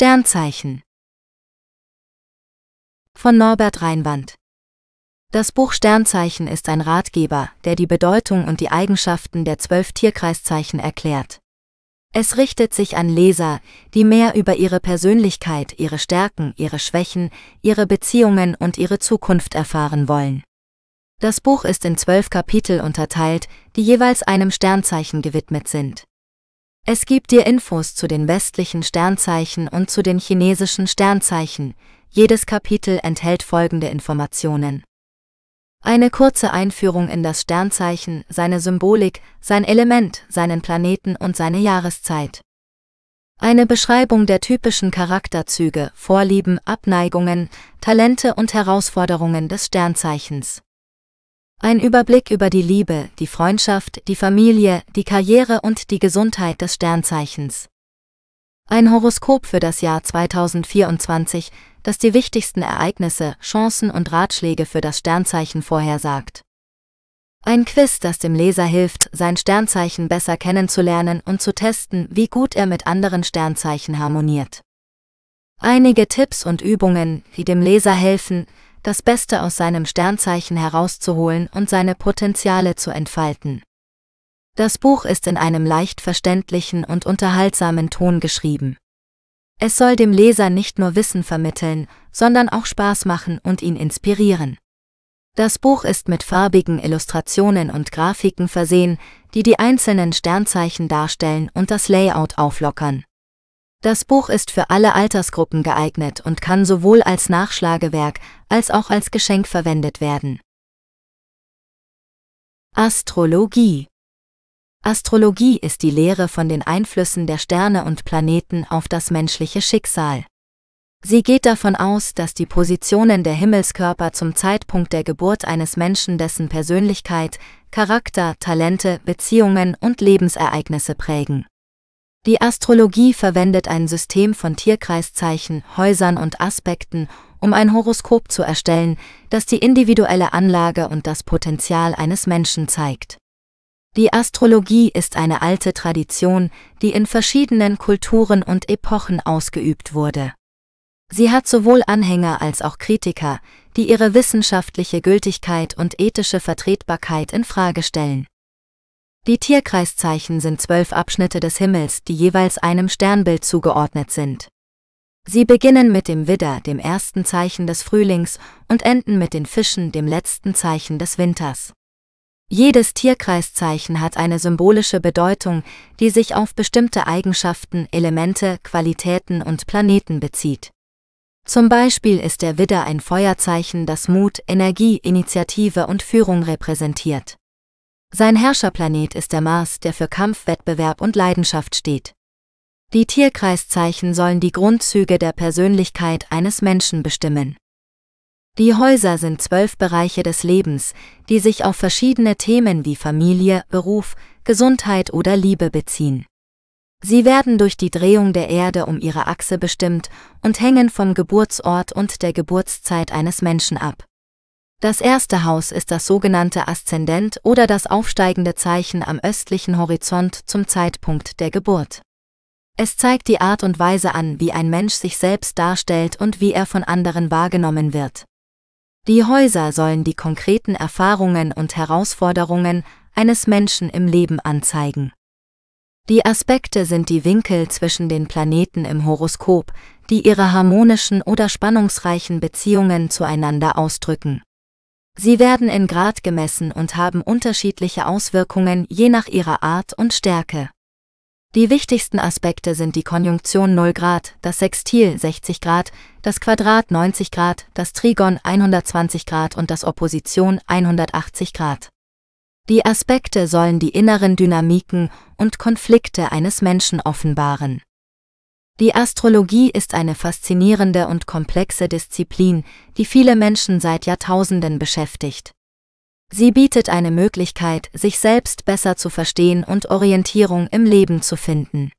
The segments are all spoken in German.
Sternzeichen von Norbert Reinwand Das Buch Sternzeichen ist ein Ratgeber, der die Bedeutung und die Eigenschaften der zwölf Tierkreiszeichen erklärt. Es richtet sich an Leser, die mehr über ihre Persönlichkeit, ihre Stärken, ihre Schwächen, ihre Beziehungen und ihre Zukunft erfahren wollen. Das Buch ist in zwölf Kapitel unterteilt, die jeweils einem Sternzeichen gewidmet sind. Es gibt dir Infos zu den westlichen Sternzeichen und zu den chinesischen Sternzeichen. Jedes Kapitel enthält folgende Informationen. Eine kurze Einführung in das Sternzeichen, seine Symbolik, sein Element, seinen Planeten und seine Jahreszeit. Eine Beschreibung der typischen Charakterzüge, Vorlieben, Abneigungen, Talente und Herausforderungen des Sternzeichens. Ein Überblick über die Liebe, die Freundschaft, die Familie, die Karriere und die Gesundheit des Sternzeichens. Ein Horoskop für das Jahr 2024, das die wichtigsten Ereignisse, Chancen und Ratschläge für das Sternzeichen vorhersagt. Ein Quiz, das dem Leser hilft, sein Sternzeichen besser kennenzulernen und zu testen, wie gut er mit anderen Sternzeichen harmoniert. Einige Tipps und Übungen, die dem Leser helfen, das Beste aus seinem Sternzeichen herauszuholen und seine Potenziale zu entfalten. Das Buch ist in einem leicht verständlichen und unterhaltsamen Ton geschrieben. Es soll dem Leser nicht nur Wissen vermitteln, sondern auch Spaß machen und ihn inspirieren. Das Buch ist mit farbigen Illustrationen und Grafiken versehen, die die einzelnen Sternzeichen darstellen und das Layout auflockern. Das Buch ist für alle Altersgruppen geeignet und kann sowohl als Nachschlagewerk als auch als Geschenk verwendet werden. Astrologie Astrologie ist die Lehre von den Einflüssen der Sterne und Planeten auf das menschliche Schicksal. Sie geht davon aus, dass die Positionen der Himmelskörper zum Zeitpunkt der Geburt eines Menschen dessen Persönlichkeit, Charakter, Talente, Beziehungen und Lebensereignisse prägen. Die Astrologie verwendet ein System von Tierkreiszeichen, Häusern und Aspekten, um ein Horoskop zu erstellen, das die individuelle Anlage und das Potenzial eines Menschen zeigt. Die Astrologie ist eine alte Tradition, die in verschiedenen Kulturen und Epochen ausgeübt wurde. Sie hat sowohl Anhänger als auch Kritiker, die ihre wissenschaftliche Gültigkeit und ethische Vertretbarkeit in Frage stellen. Die Tierkreiszeichen sind zwölf Abschnitte des Himmels, die jeweils einem Sternbild zugeordnet sind. Sie beginnen mit dem Widder, dem ersten Zeichen des Frühlings, und enden mit den Fischen, dem letzten Zeichen des Winters. Jedes Tierkreiszeichen hat eine symbolische Bedeutung, die sich auf bestimmte Eigenschaften, Elemente, Qualitäten und Planeten bezieht. Zum Beispiel ist der Widder ein Feuerzeichen, das Mut, Energie, Initiative und Führung repräsentiert. Sein Herrscherplanet ist der Mars, der für Kampf, Wettbewerb und Leidenschaft steht. Die Tierkreiszeichen sollen die Grundzüge der Persönlichkeit eines Menschen bestimmen. Die Häuser sind zwölf Bereiche des Lebens, die sich auf verschiedene Themen wie Familie, Beruf, Gesundheit oder Liebe beziehen. Sie werden durch die Drehung der Erde um ihre Achse bestimmt und hängen vom Geburtsort und der Geburtszeit eines Menschen ab. Das erste Haus ist das sogenannte Aszendent oder das aufsteigende Zeichen am östlichen Horizont zum Zeitpunkt der Geburt. Es zeigt die Art und Weise an, wie ein Mensch sich selbst darstellt und wie er von anderen wahrgenommen wird. Die Häuser sollen die konkreten Erfahrungen und Herausforderungen eines Menschen im Leben anzeigen. Die Aspekte sind die Winkel zwischen den Planeten im Horoskop, die ihre harmonischen oder spannungsreichen Beziehungen zueinander ausdrücken. Sie werden in Grad gemessen und haben unterschiedliche Auswirkungen je nach ihrer Art und Stärke. Die wichtigsten Aspekte sind die Konjunktion 0 Grad, das Sextil 60 Grad, das Quadrat 90 Grad, das Trigon 120 Grad und das Opposition 180 Grad. Die Aspekte sollen die inneren Dynamiken und Konflikte eines Menschen offenbaren. Die Astrologie ist eine faszinierende und komplexe Disziplin, die viele Menschen seit Jahrtausenden beschäftigt. Sie bietet eine Möglichkeit, sich selbst besser zu verstehen und Orientierung im Leben zu finden.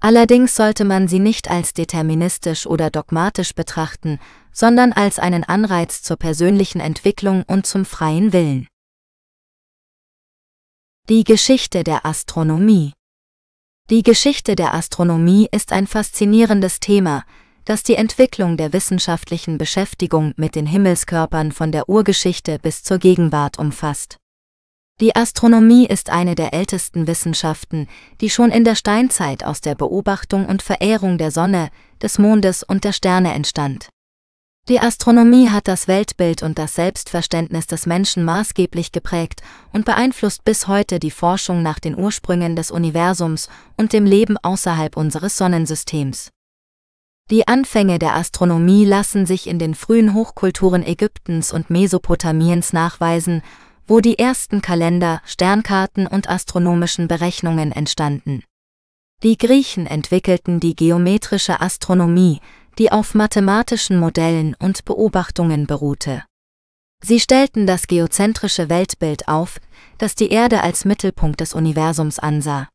Allerdings sollte man sie nicht als deterministisch oder dogmatisch betrachten, sondern als einen Anreiz zur persönlichen Entwicklung und zum freien Willen. Die Geschichte der Astronomie die Geschichte der Astronomie ist ein faszinierendes Thema, das die Entwicklung der wissenschaftlichen Beschäftigung mit den Himmelskörpern von der Urgeschichte bis zur Gegenwart umfasst. Die Astronomie ist eine der ältesten Wissenschaften, die schon in der Steinzeit aus der Beobachtung und Verehrung der Sonne, des Mondes und der Sterne entstand. Die Astronomie hat das Weltbild und das Selbstverständnis des Menschen maßgeblich geprägt und beeinflusst bis heute die Forschung nach den Ursprüngen des Universums und dem Leben außerhalb unseres Sonnensystems. Die Anfänge der Astronomie lassen sich in den frühen Hochkulturen Ägyptens und Mesopotamiens nachweisen, wo die ersten Kalender, Sternkarten und astronomischen Berechnungen entstanden. Die Griechen entwickelten die geometrische Astronomie, die auf mathematischen Modellen und Beobachtungen beruhte. Sie stellten das geozentrische Weltbild auf, das die Erde als Mittelpunkt des Universums ansah.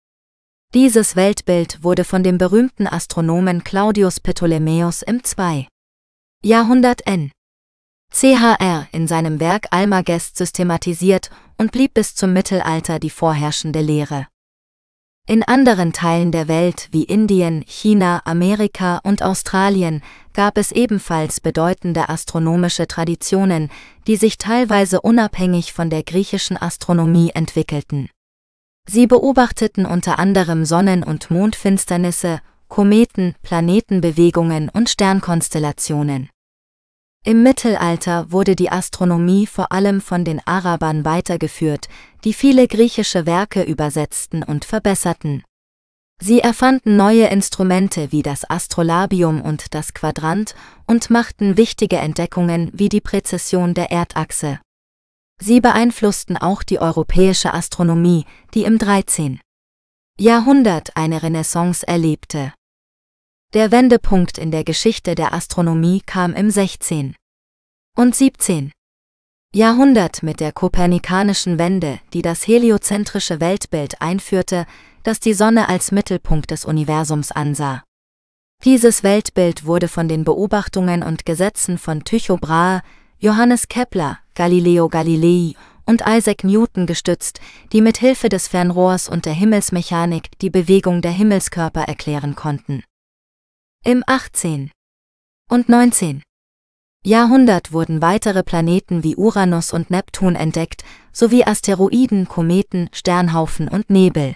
Dieses Weltbild wurde von dem berühmten Astronomen Claudius Ptolemaeus im 2. Jahrhundert N. CHR in seinem Werk Almagest systematisiert und blieb bis zum Mittelalter die vorherrschende Lehre. In anderen Teilen der Welt wie Indien, China, Amerika und Australien gab es ebenfalls bedeutende astronomische Traditionen, die sich teilweise unabhängig von der griechischen Astronomie entwickelten. Sie beobachteten unter anderem Sonnen- und Mondfinsternisse, Kometen, Planetenbewegungen und Sternkonstellationen im Mittelalter wurde die Astronomie vor allem von den Arabern weitergeführt, die viele griechische Werke übersetzten und verbesserten. Sie erfanden neue Instrumente wie das Astrolabium und das Quadrant und machten wichtige Entdeckungen wie die Präzession der Erdachse. Sie beeinflussten auch die europäische Astronomie, die im 13. Jahrhundert eine Renaissance erlebte. Der Wendepunkt in der Geschichte der Astronomie kam im 16. und 17. Jahrhundert mit der kopernikanischen Wende, die das heliozentrische Weltbild einführte, das die Sonne als Mittelpunkt des Universums ansah. Dieses Weltbild wurde von den Beobachtungen und Gesetzen von Tycho Brahe, Johannes Kepler, Galileo Galilei und Isaac Newton gestützt, die mit Hilfe des Fernrohrs und der Himmelsmechanik die Bewegung der Himmelskörper erklären konnten. Im 18. und 19. Jahrhundert wurden weitere Planeten wie Uranus und Neptun entdeckt, sowie Asteroiden, Kometen, Sternhaufen und Nebel.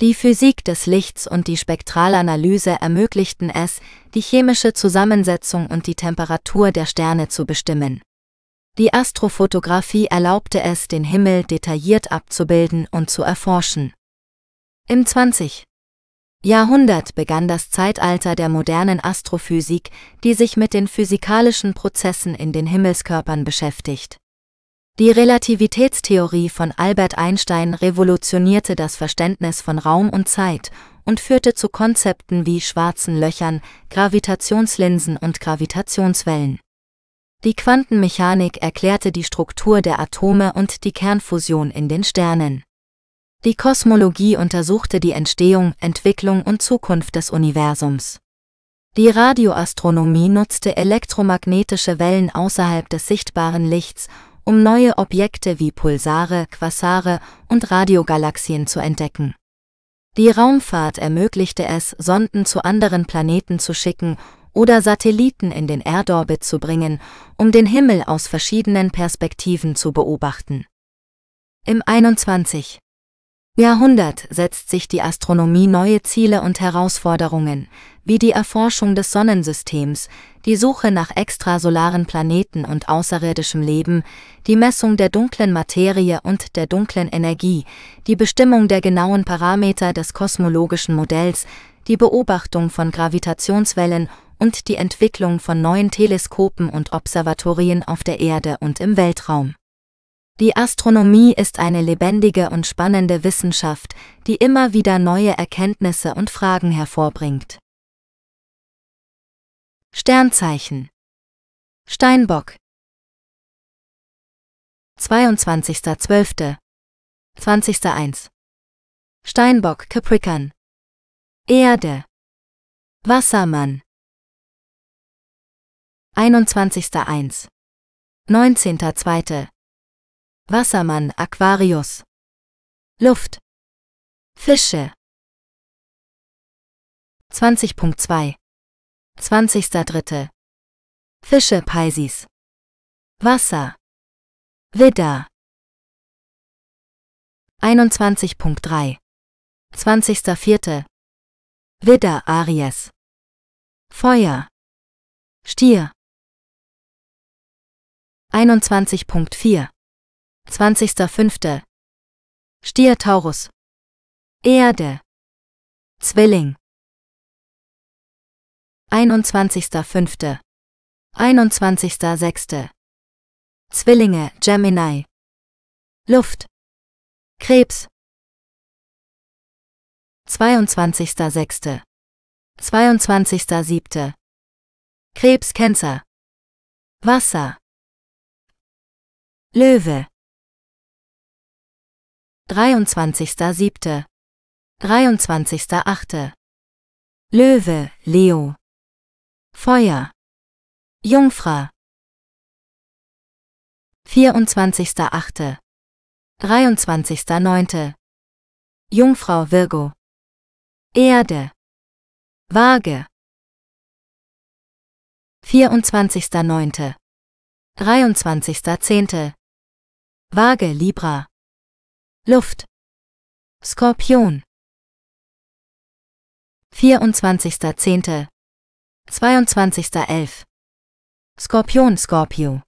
Die Physik des Lichts und die Spektralanalyse ermöglichten es, die chemische Zusammensetzung und die Temperatur der Sterne zu bestimmen. Die Astrofotografie erlaubte es, den Himmel detailliert abzubilden und zu erforschen. Im 20. Jahrhundert begann das Zeitalter der modernen Astrophysik, die sich mit den physikalischen Prozessen in den Himmelskörpern beschäftigt. Die Relativitätstheorie von Albert Einstein revolutionierte das Verständnis von Raum und Zeit und führte zu Konzepten wie schwarzen Löchern, Gravitationslinsen und Gravitationswellen. Die Quantenmechanik erklärte die Struktur der Atome und die Kernfusion in den Sternen. Die Kosmologie untersuchte die Entstehung, Entwicklung und Zukunft des Universums. Die Radioastronomie nutzte elektromagnetische Wellen außerhalb des sichtbaren Lichts, um neue Objekte wie Pulsare, Quasare und Radiogalaxien zu entdecken. Die Raumfahrt ermöglichte es, Sonden zu anderen Planeten zu schicken oder Satelliten in den Erdorbit zu bringen, um den Himmel aus verschiedenen Perspektiven zu beobachten. Im 21. Jahrhundert setzt sich die Astronomie neue Ziele und Herausforderungen, wie die Erforschung des Sonnensystems, die Suche nach extrasolaren Planeten und außerirdischem Leben, die Messung der dunklen Materie und der dunklen Energie, die Bestimmung der genauen Parameter des kosmologischen Modells, die Beobachtung von Gravitationswellen und die Entwicklung von neuen Teleskopen und Observatorien auf der Erde und im Weltraum. Die Astronomie ist eine lebendige und spannende Wissenschaft, die immer wieder neue Erkenntnisse und Fragen hervorbringt. Sternzeichen Steinbock 22.12. 20.1 Steinbock Capricorn Erde Wassermann 21.1 19.2 Wassermann Aquarius Luft Fische 20.2 20.3 Fische Pisces Wasser Widder 21.3 20.4 Widder Aries Feuer Stier 21.4 20.05. Stier Taurus. Erde. Zwilling. 21.05. 21.06. Zwillinge Gemini. Luft. Krebs. 22.06. 22.07. Krebs Wasser. Löwe. 23.7. 23.8. Löwe, Leo. Feuer. Jungfrau. 24.8. 23.9. Jungfrau Virgo. Erde. Waage. 24.9. 23.10. Waage Libra. Luft. Skorpion. 24.10. 22.11. Skorpion Scorpio.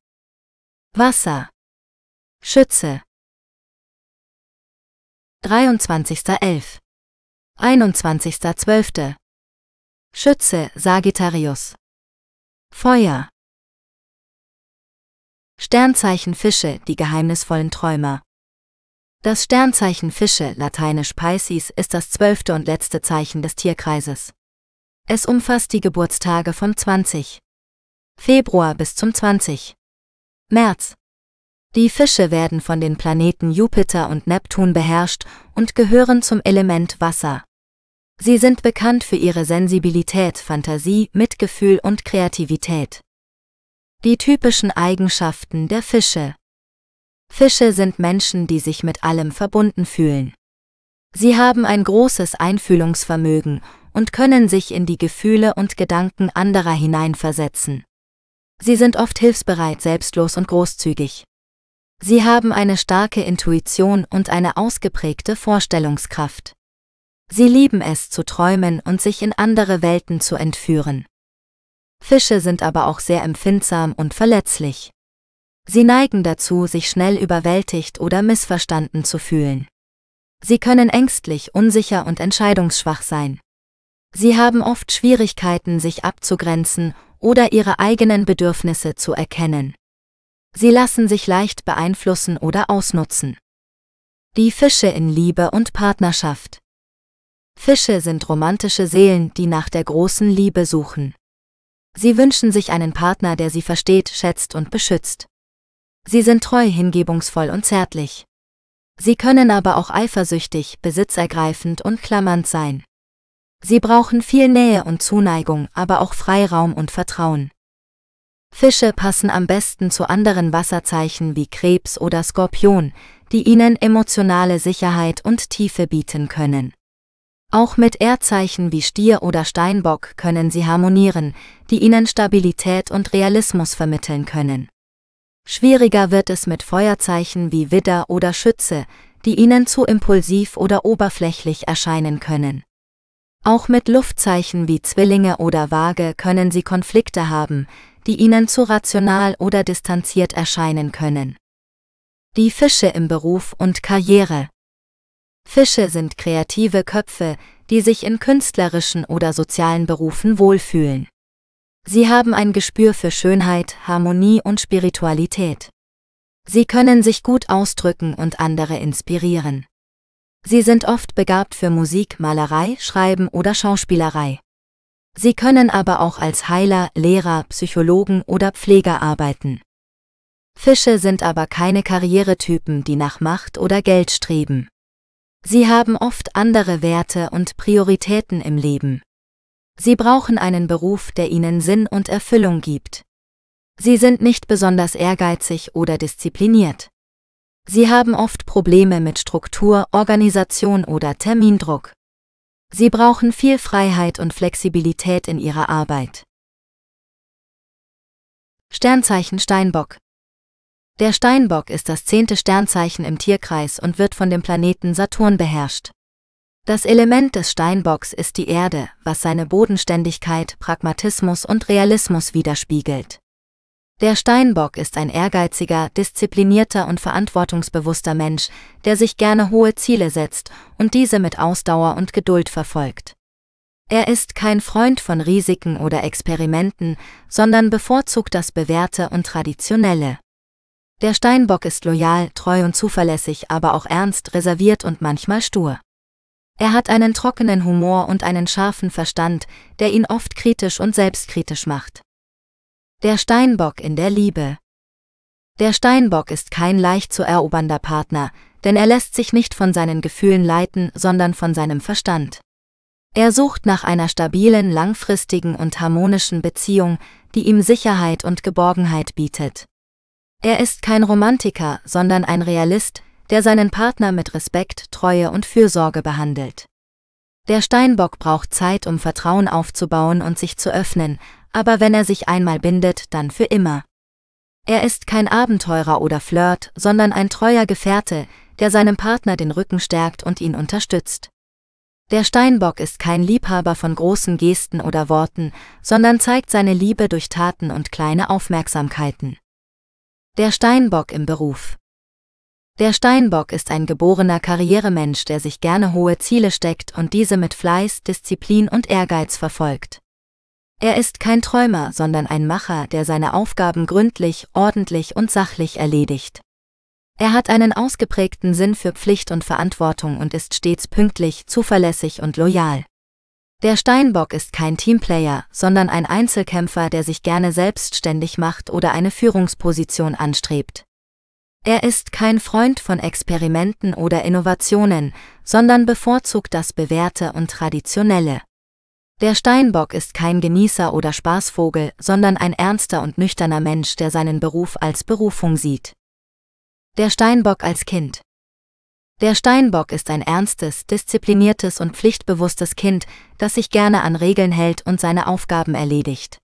Wasser. Schütze. 23.11. 21.12. Schütze Sagittarius. Feuer. Sternzeichen Fische, die geheimnisvollen Träumer. Das Sternzeichen Fische, lateinisch Pisces, ist das zwölfte und letzte Zeichen des Tierkreises. Es umfasst die Geburtstage vom 20. Februar bis zum 20. März. Die Fische werden von den Planeten Jupiter und Neptun beherrscht und gehören zum Element Wasser. Sie sind bekannt für ihre Sensibilität, Fantasie, Mitgefühl und Kreativität. Die typischen Eigenschaften der Fische Fische sind Menschen, die sich mit allem verbunden fühlen. Sie haben ein großes Einfühlungsvermögen und können sich in die Gefühle und Gedanken anderer hineinversetzen. Sie sind oft hilfsbereit, selbstlos und großzügig. Sie haben eine starke Intuition und eine ausgeprägte Vorstellungskraft. Sie lieben es zu träumen und sich in andere Welten zu entführen. Fische sind aber auch sehr empfindsam und verletzlich. Sie neigen dazu, sich schnell überwältigt oder missverstanden zu fühlen. Sie können ängstlich, unsicher und entscheidungsschwach sein. Sie haben oft Schwierigkeiten, sich abzugrenzen oder ihre eigenen Bedürfnisse zu erkennen. Sie lassen sich leicht beeinflussen oder ausnutzen. Die Fische in Liebe und Partnerschaft. Fische sind romantische Seelen, die nach der großen Liebe suchen. Sie wünschen sich einen Partner, der sie versteht, schätzt und beschützt. Sie sind treu, hingebungsvoll und zärtlich. Sie können aber auch eifersüchtig, besitzergreifend und klammernd sein. Sie brauchen viel Nähe und Zuneigung, aber auch Freiraum und Vertrauen. Fische passen am besten zu anderen Wasserzeichen wie Krebs oder Skorpion, die ihnen emotionale Sicherheit und Tiefe bieten können. Auch mit Erdzeichen wie Stier oder Steinbock können sie harmonieren, die ihnen Stabilität und Realismus vermitteln können. Schwieriger wird es mit Feuerzeichen wie Widder oder Schütze, die ihnen zu impulsiv oder oberflächlich erscheinen können. Auch mit Luftzeichen wie Zwillinge oder Waage können sie Konflikte haben, die ihnen zu rational oder distanziert erscheinen können. Die Fische im Beruf und Karriere. Fische sind kreative Köpfe, die sich in künstlerischen oder sozialen Berufen wohlfühlen. Sie haben ein Gespür für Schönheit, Harmonie und Spiritualität. Sie können sich gut ausdrücken und andere inspirieren. Sie sind oft begabt für Musik, Malerei, Schreiben oder Schauspielerei. Sie können aber auch als Heiler, Lehrer, Psychologen oder Pfleger arbeiten. Fische sind aber keine Karrieretypen, die nach Macht oder Geld streben. Sie haben oft andere Werte und Prioritäten im Leben. Sie brauchen einen Beruf, der ihnen Sinn und Erfüllung gibt. Sie sind nicht besonders ehrgeizig oder diszipliniert. Sie haben oft Probleme mit Struktur, Organisation oder Termindruck. Sie brauchen viel Freiheit und Flexibilität in ihrer Arbeit. Sternzeichen Steinbock Der Steinbock ist das zehnte Sternzeichen im Tierkreis und wird von dem Planeten Saturn beherrscht. Das Element des Steinbocks ist die Erde, was seine Bodenständigkeit, Pragmatismus und Realismus widerspiegelt. Der Steinbock ist ein ehrgeiziger, disziplinierter und verantwortungsbewusster Mensch, der sich gerne hohe Ziele setzt und diese mit Ausdauer und Geduld verfolgt. Er ist kein Freund von Risiken oder Experimenten, sondern bevorzugt das Bewährte und Traditionelle. Der Steinbock ist loyal, treu und zuverlässig, aber auch ernst, reserviert und manchmal stur. Er hat einen trockenen Humor und einen scharfen Verstand, der ihn oft kritisch und selbstkritisch macht. Der Steinbock in der Liebe. Der Steinbock ist kein leicht zu erobernder Partner, denn er lässt sich nicht von seinen Gefühlen leiten, sondern von seinem Verstand. Er sucht nach einer stabilen, langfristigen und harmonischen Beziehung, die ihm Sicherheit und Geborgenheit bietet. Er ist kein Romantiker, sondern ein Realist, der seinen Partner mit Respekt, Treue und Fürsorge behandelt. Der Steinbock braucht Zeit, um Vertrauen aufzubauen und sich zu öffnen, aber wenn er sich einmal bindet, dann für immer. Er ist kein Abenteurer oder Flirt, sondern ein treuer Gefährte, der seinem Partner den Rücken stärkt und ihn unterstützt. Der Steinbock ist kein Liebhaber von großen Gesten oder Worten, sondern zeigt seine Liebe durch Taten und kleine Aufmerksamkeiten. Der Steinbock im Beruf der Steinbock ist ein geborener Karrieremensch, der sich gerne hohe Ziele steckt und diese mit Fleiß, Disziplin und Ehrgeiz verfolgt. Er ist kein Träumer, sondern ein Macher, der seine Aufgaben gründlich, ordentlich und sachlich erledigt. Er hat einen ausgeprägten Sinn für Pflicht und Verantwortung und ist stets pünktlich, zuverlässig und loyal. Der Steinbock ist kein Teamplayer, sondern ein Einzelkämpfer, der sich gerne selbstständig macht oder eine Führungsposition anstrebt. Er ist kein Freund von Experimenten oder Innovationen, sondern bevorzugt das Bewährte und Traditionelle. Der Steinbock ist kein Genießer oder Spaßvogel, sondern ein ernster und nüchterner Mensch, der seinen Beruf als Berufung sieht. Der Steinbock als Kind. Der Steinbock ist ein ernstes, diszipliniertes und pflichtbewusstes Kind, das sich gerne an Regeln hält und seine Aufgaben erledigt.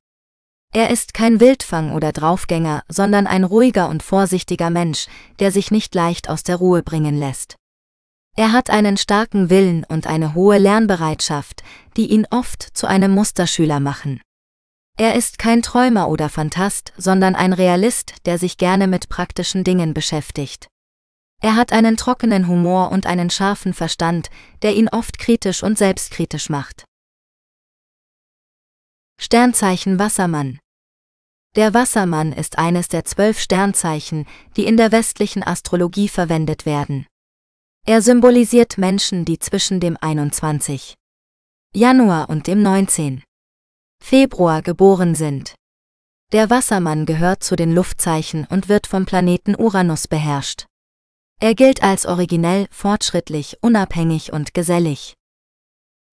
Er ist kein Wildfang oder Draufgänger, sondern ein ruhiger und vorsichtiger Mensch, der sich nicht leicht aus der Ruhe bringen lässt. Er hat einen starken Willen und eine hohe Lernbereitschaft, die ihn oft zu einem Musterschüler machen. Er ist kein Träumer oder Fantast, sondern ein Realist, der sich gerne mit praktischen Dingen beschäftigt. Er hat einen trockenen Humor und einen scharfen Verstand, der ihn oft kritisch und selbstkritisch macht. Sternzeichen Wassermann der Wassermann ist eines der zwölf Sternzeichen, die in der westlichen Astrologie verwendet werden. Er symbolisiert Menschen, die zwischen dem 21. Januar und dem 19. Februar geboren sind. Der Wassermann gehört zu den Luftzeichen und wird vom Planeten Uranus beherrscht. Er gilt als originell, fortschrittlich, unabhängig und gesellig.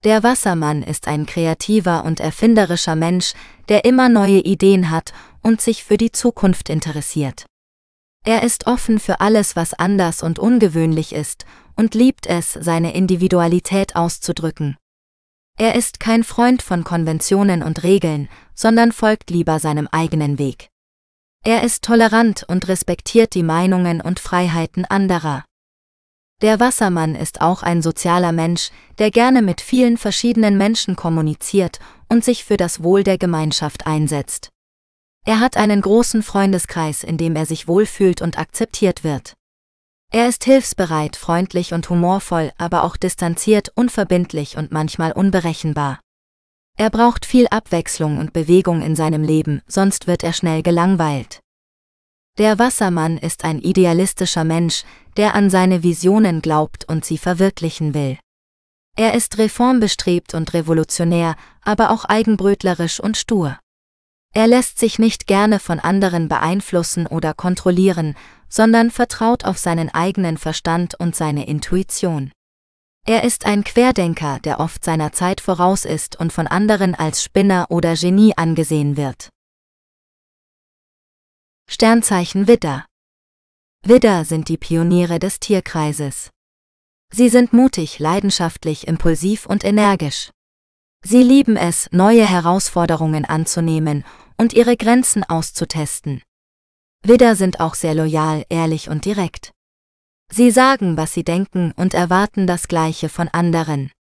Der Wassermann ist ein kreativer und erfinderischer Mensch, der immer neue Ideen hat und sich für die Zukunft interessiert. Er ist offen für alles, was anders und ungewöhnlich ist, und liebt es, seine Individualität auszudrücken. Er ist kein Freund von Konventionen und Regeln, sondern folgt lieber seinem eigenen Weg. Er ist tolerant und respektiert die Meinungen und Freiheiten anderer. Der Wassermann ist auch ein sozialer Mensch, der gerne mit vielen verschiedenen Menschen kommuniziert und sich für das Wohl der Gemeinschaft einsetzt. Er hat einen großen Freundeskreis, in dem er sich wohlfühlt und akzeptiert wird. Er ist hilfsbereit, freundlich und humorvoll, aber auch distanziert, unverbindlich und manchmal unberechenbar. Er braucht viel Abwechslung und Bewegung in seinem Leben, sonst wird er schnell gelangweilt. Der Wassermann ist ein idealistischer Mensch, der an seine Visionen glaubt und sie verwirklichen will. Er ist reformbestrebt und revolutionär, aber auch eigenbrötlerisch und stur. Er lässt sich nicht gerne von anderen beeinflussen oder kontrollieren, sondern vertraut auf seinen eigenen Verstand und seine Intuition. Er ist ein Querdenker, der oft seiner Zeit voraus ist und von anderen als Spinner oder Genie angesehen wird. Sternzeichen Widder Widder sind die Pioniere des Tierkreises. Sie sind mutig, leidenschaftlich, impulsiv und energisch. Sie lieben es, neue Herausforderungen anzunehmen und ihre Grenzen auszutesten. Widder sind auch sehr loyal, ehrlich und direkt. Sie sagen, was sie denken und erwarten das Gleiche von anderen.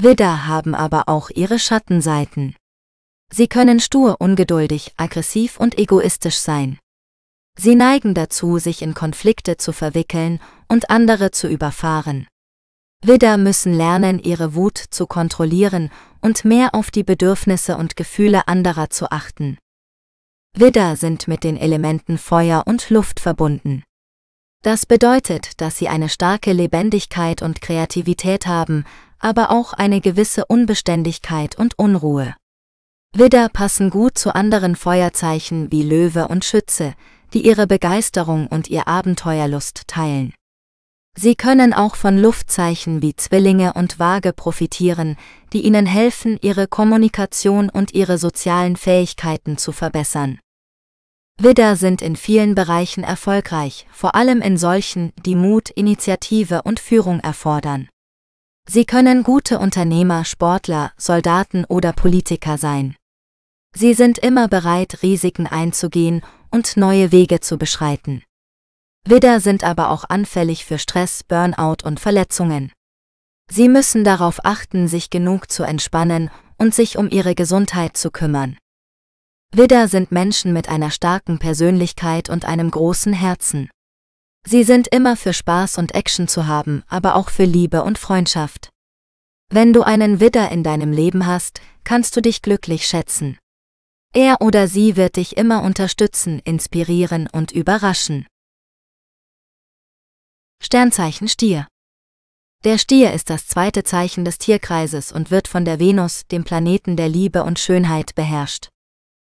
Widder haben aber auch ihre Schattenseiten. Sie können stur, ungeduldig, aggressiv und egoistisch sein. Sie neigen dazu, sich in Konflikte zu verwickeln und andere zu überfahren. Widder müssen lernen, ihre Wut zu kontrollieren und mehr auf die Bedürfnisse und Gefühle anderer zu achten. Widder sind mit den Elementen Feuer und Luft verbunden. Das bedeutet, dass sie eine starke Lebendigkeit und Kreativität haben, aber auch eine gewisse Unbeständigkeit und Unruhe. Widder passen gut zu anderen Feuerzeichen wie Löwe und Schütze, die ihre Begeisterung und ihr Abenteuerlust teilen. Sie können auch von Luftzeichen wie Zwillinge und Waage profitieren, die ihnen helfen, ihre Kommunikation und ihre sozialen Fähigkeiten zu verbessern. Widder sind in vielen Bereichen erfolgreich, vor allem in solchen, die Mut, Initiative und Führung erfordern. Sie können gute Unternehmer, Sportler, Soldaten oder Politiker sein. Sie sind immer bereit, Risiken einzugehen und neue Wege zu beschreiten. Widder sind aber auch anfällig für Stress, Burnout und Verletzungen. Sie müssen darauf achten, sich genug zu entspannen und sich um ihre Gesundheit zu kümmern. Widder sind Menschen mit einer starken Persönlichkeit und einem großen Herzen. Sie sind immer für Spaß und Action zu haben, aber auch für Liebe und Freundschaft. Wenn du einen Widder in deinem Leben hast, kannst du dich glücklich schätzen. Er oder sie wird dich immer unterstützen, inspirieren und überraschen. Sternzeichen Stier. Der Stier ist das zweite Zeichen des Tierkreises und wird von der Venus, dem Planeten der Liebe und Schönheit, beherrscht.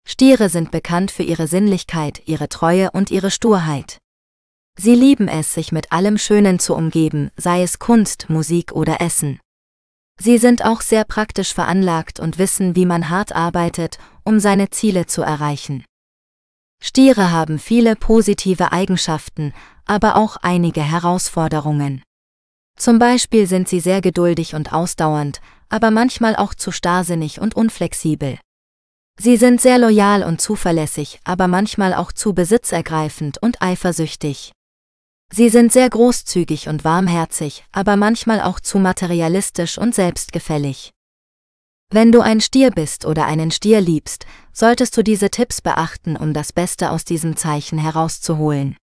Stiere sind bekannt für ihre Sinnlichkeit, ihre Treue und ihre Sturheit. Sie lieben es, sich mit allem Schönen zu umgeben, sei es Kunst, Musik oder Essen. Sie sind auch sehr praktisch veranlagt und wissen, wie man hart arbeitet, um seine Ziele zu erreichen. Stiere haben viele positive Eigenschaften, aber auch einige Herausforderungen. Zum Beispiel sind sie sehr geduldig und ausdauernd, aber manchmal auch zu starrsinnig und unflexibel. Sie sind sehr loyal und zuverlässig, aber manchmal auch zu besitzergreifend und eifersüchtig. Sie sind sehr großzügig und warmherzig, aber manchmal auch zu materialistisch und selbstgefällig. Wenn du ein Stier bist oder einen Stier liebst, solltest du diese Tipps beachten, um das Beste aus diesem Zeichen herauszuholen.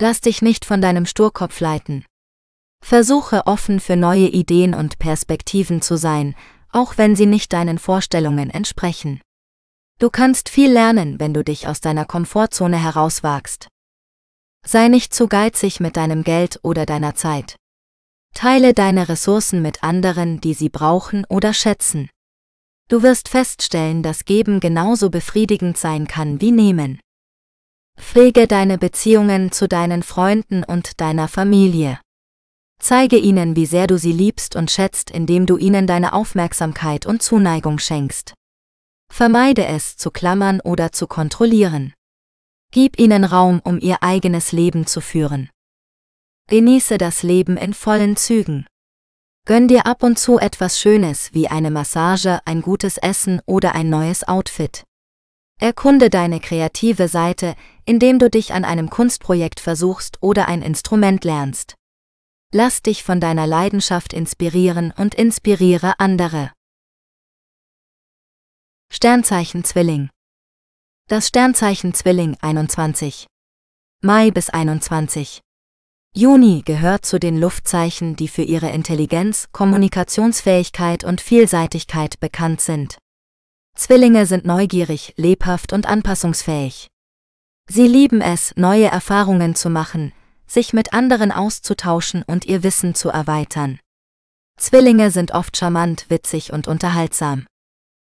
Lass dich nicht von deinem Sturkopf leiten. Versuche offen für neue Ideen und Perspektiven zu sein, auch wenn sie nicht deinen Vorstellungen entsprechen. Du kannst viel lernen, wenn du dich aus deiner Komfortzone herauswagst. Sei nicht zu geizig mit deinem Geld oder deiner Zeit. Teile deine Ressourcen mit anderen, die sie brauchen oder schätzen. Du wirst feststellen, dass Geben genauso befriedigend sein kann wie Nehmen. Pflege deine Beziehungen zu deinen Freunden und deiner Familie. Zeige ihnen, wie sehr du sie liebst und schätzt, indem du ihnen deine Aufmerksamkeit und Zuneigung schenkst. Vermeide es, zu klammern oder zu kontrollieren. Gib ihnen Raum, um ihr eigenes Leben zu führen. Genieße das Leben in vollen Zügen. Gönn dir ab und zu etwas Schönes wie eine Massage, ein gutes Essen oder ein neues Outfit. Erkunde deine kreative Seite, indem du dich an einem Kunstprojekt versuchst oder ein Instrument lernst. Lass dich von deiner Leidenschaft inspirieren und inspiriere andere. Sternzeichen Zwilling Das Sternzeichen Zwilling 21 Mai bis 21 Juni gehört zu den Luftzeichen, die für ihre Intelligenz, Kommunikationsfähigkeit und Vielseitigkeit bekannt sind. Zwillinge sind neugierig, lebhaft und anpassungsfähig. Sie lieben es, neue Erfahrungen zu machen, sich mit anderen auszutauschen und ihr Wissen zu erweitern. Zwillinge sind oft charmant, witzig und unterhaltsam.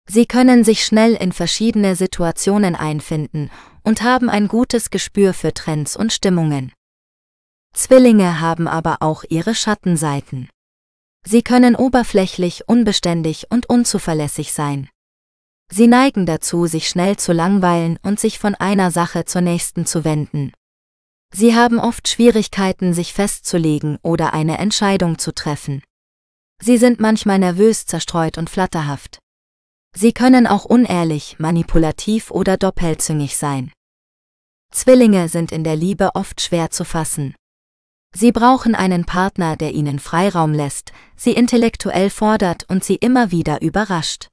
Sie können sich schnell in verschiedene Situationen einfinden und haben ein gutes Gespür für Trends und Stimmungen. Zwillinge haben aber auch ihre Schattenseiten. Sie können oberflächlich, unbeständig und unzuverlässig sein. Sie neigen dazu, sich schnell zu langweilen und sich von einer Sache zur nächsten zu wenden. Sie haben oft Schwierigkeiten, sich festzulegen oder eine Entscheidung zu treffen. Sie sind manchmal nervös, zerstreut und flatterhaft. Sie können auch unehrlich, manipulativ oder doppelzüngig sein. Zwillinge sind in der Liebe oft schwer zu fassen. Sie brauchen einen Partner, der ihnen Freiraum lässt, sie intellektuell fordert und sie immer wieder überrascht.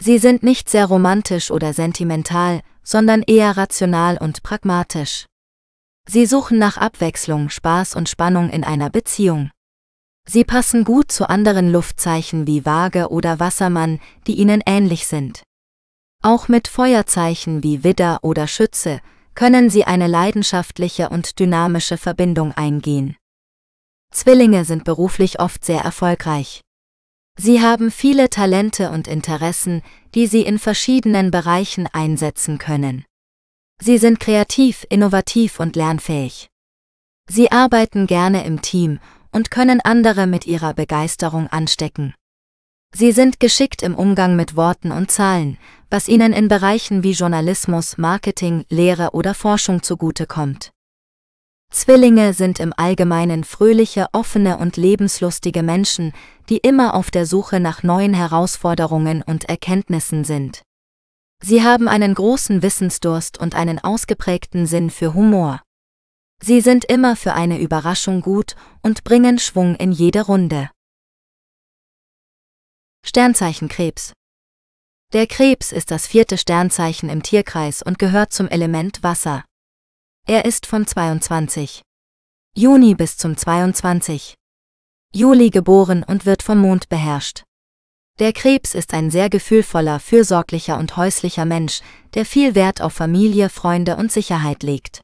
Sie sind nicht sehr romantisch oder sentimental, sondern eher rational und pragmatisch. Sie suchen nach Abwechslung, Spaß und Spannung in einer Beziehung. Sie passen gut zu anderen Luftzeichen wie Waage oder Wassermann, die ihnen ähnlich sind. Auch mit Feuerzeichen wie Widder oder Schütze können sie eine leidenschaftliche und dynamische Verbindung eingehen. Zwillinge sind beruflich oft sehr erfolgreich. Sie haben viele Talente und Interessen, die Sie in verschiedenen Bereichen einsetzen können. Sie sind kreativ, innovativ und lernfähig. Sie arbeiten gerne im Team und können andere mit ihrer Begeisterung anstecken. Sie sind geschickt im Umgang mit Worten und Zahlen, was Ihnen in Bereichen wie Journalismus, Marketing, Lehre oder Forschung zugutekommt. Zwillinge sind im Allgemeinen fröhliche, offene und lebenslustige Menschen, die immer auf der Suche nach neuen Herausforderungen und Erkenntnissen sind. Sie haben einen großen Wissensdurst und einen ausgeprägten Sinn für Humor. Sie sind immer für eine Überraschung gut und bringen Schwung in jede Runde. Sternzeichen Krebs Der Krebs ist das vierte Sternzeichen im Tierkreis und gehört zum Element Wasser. Er ist von 22. Juni bis zum 22. Juli geboren und wird vom Mond beherrscht. Der Krebs ist ein sehr gefühlvoller, fürsorglicher und häuslicher Mensch, der viel Wert auf Familie, Freunde und Sicherheit legt.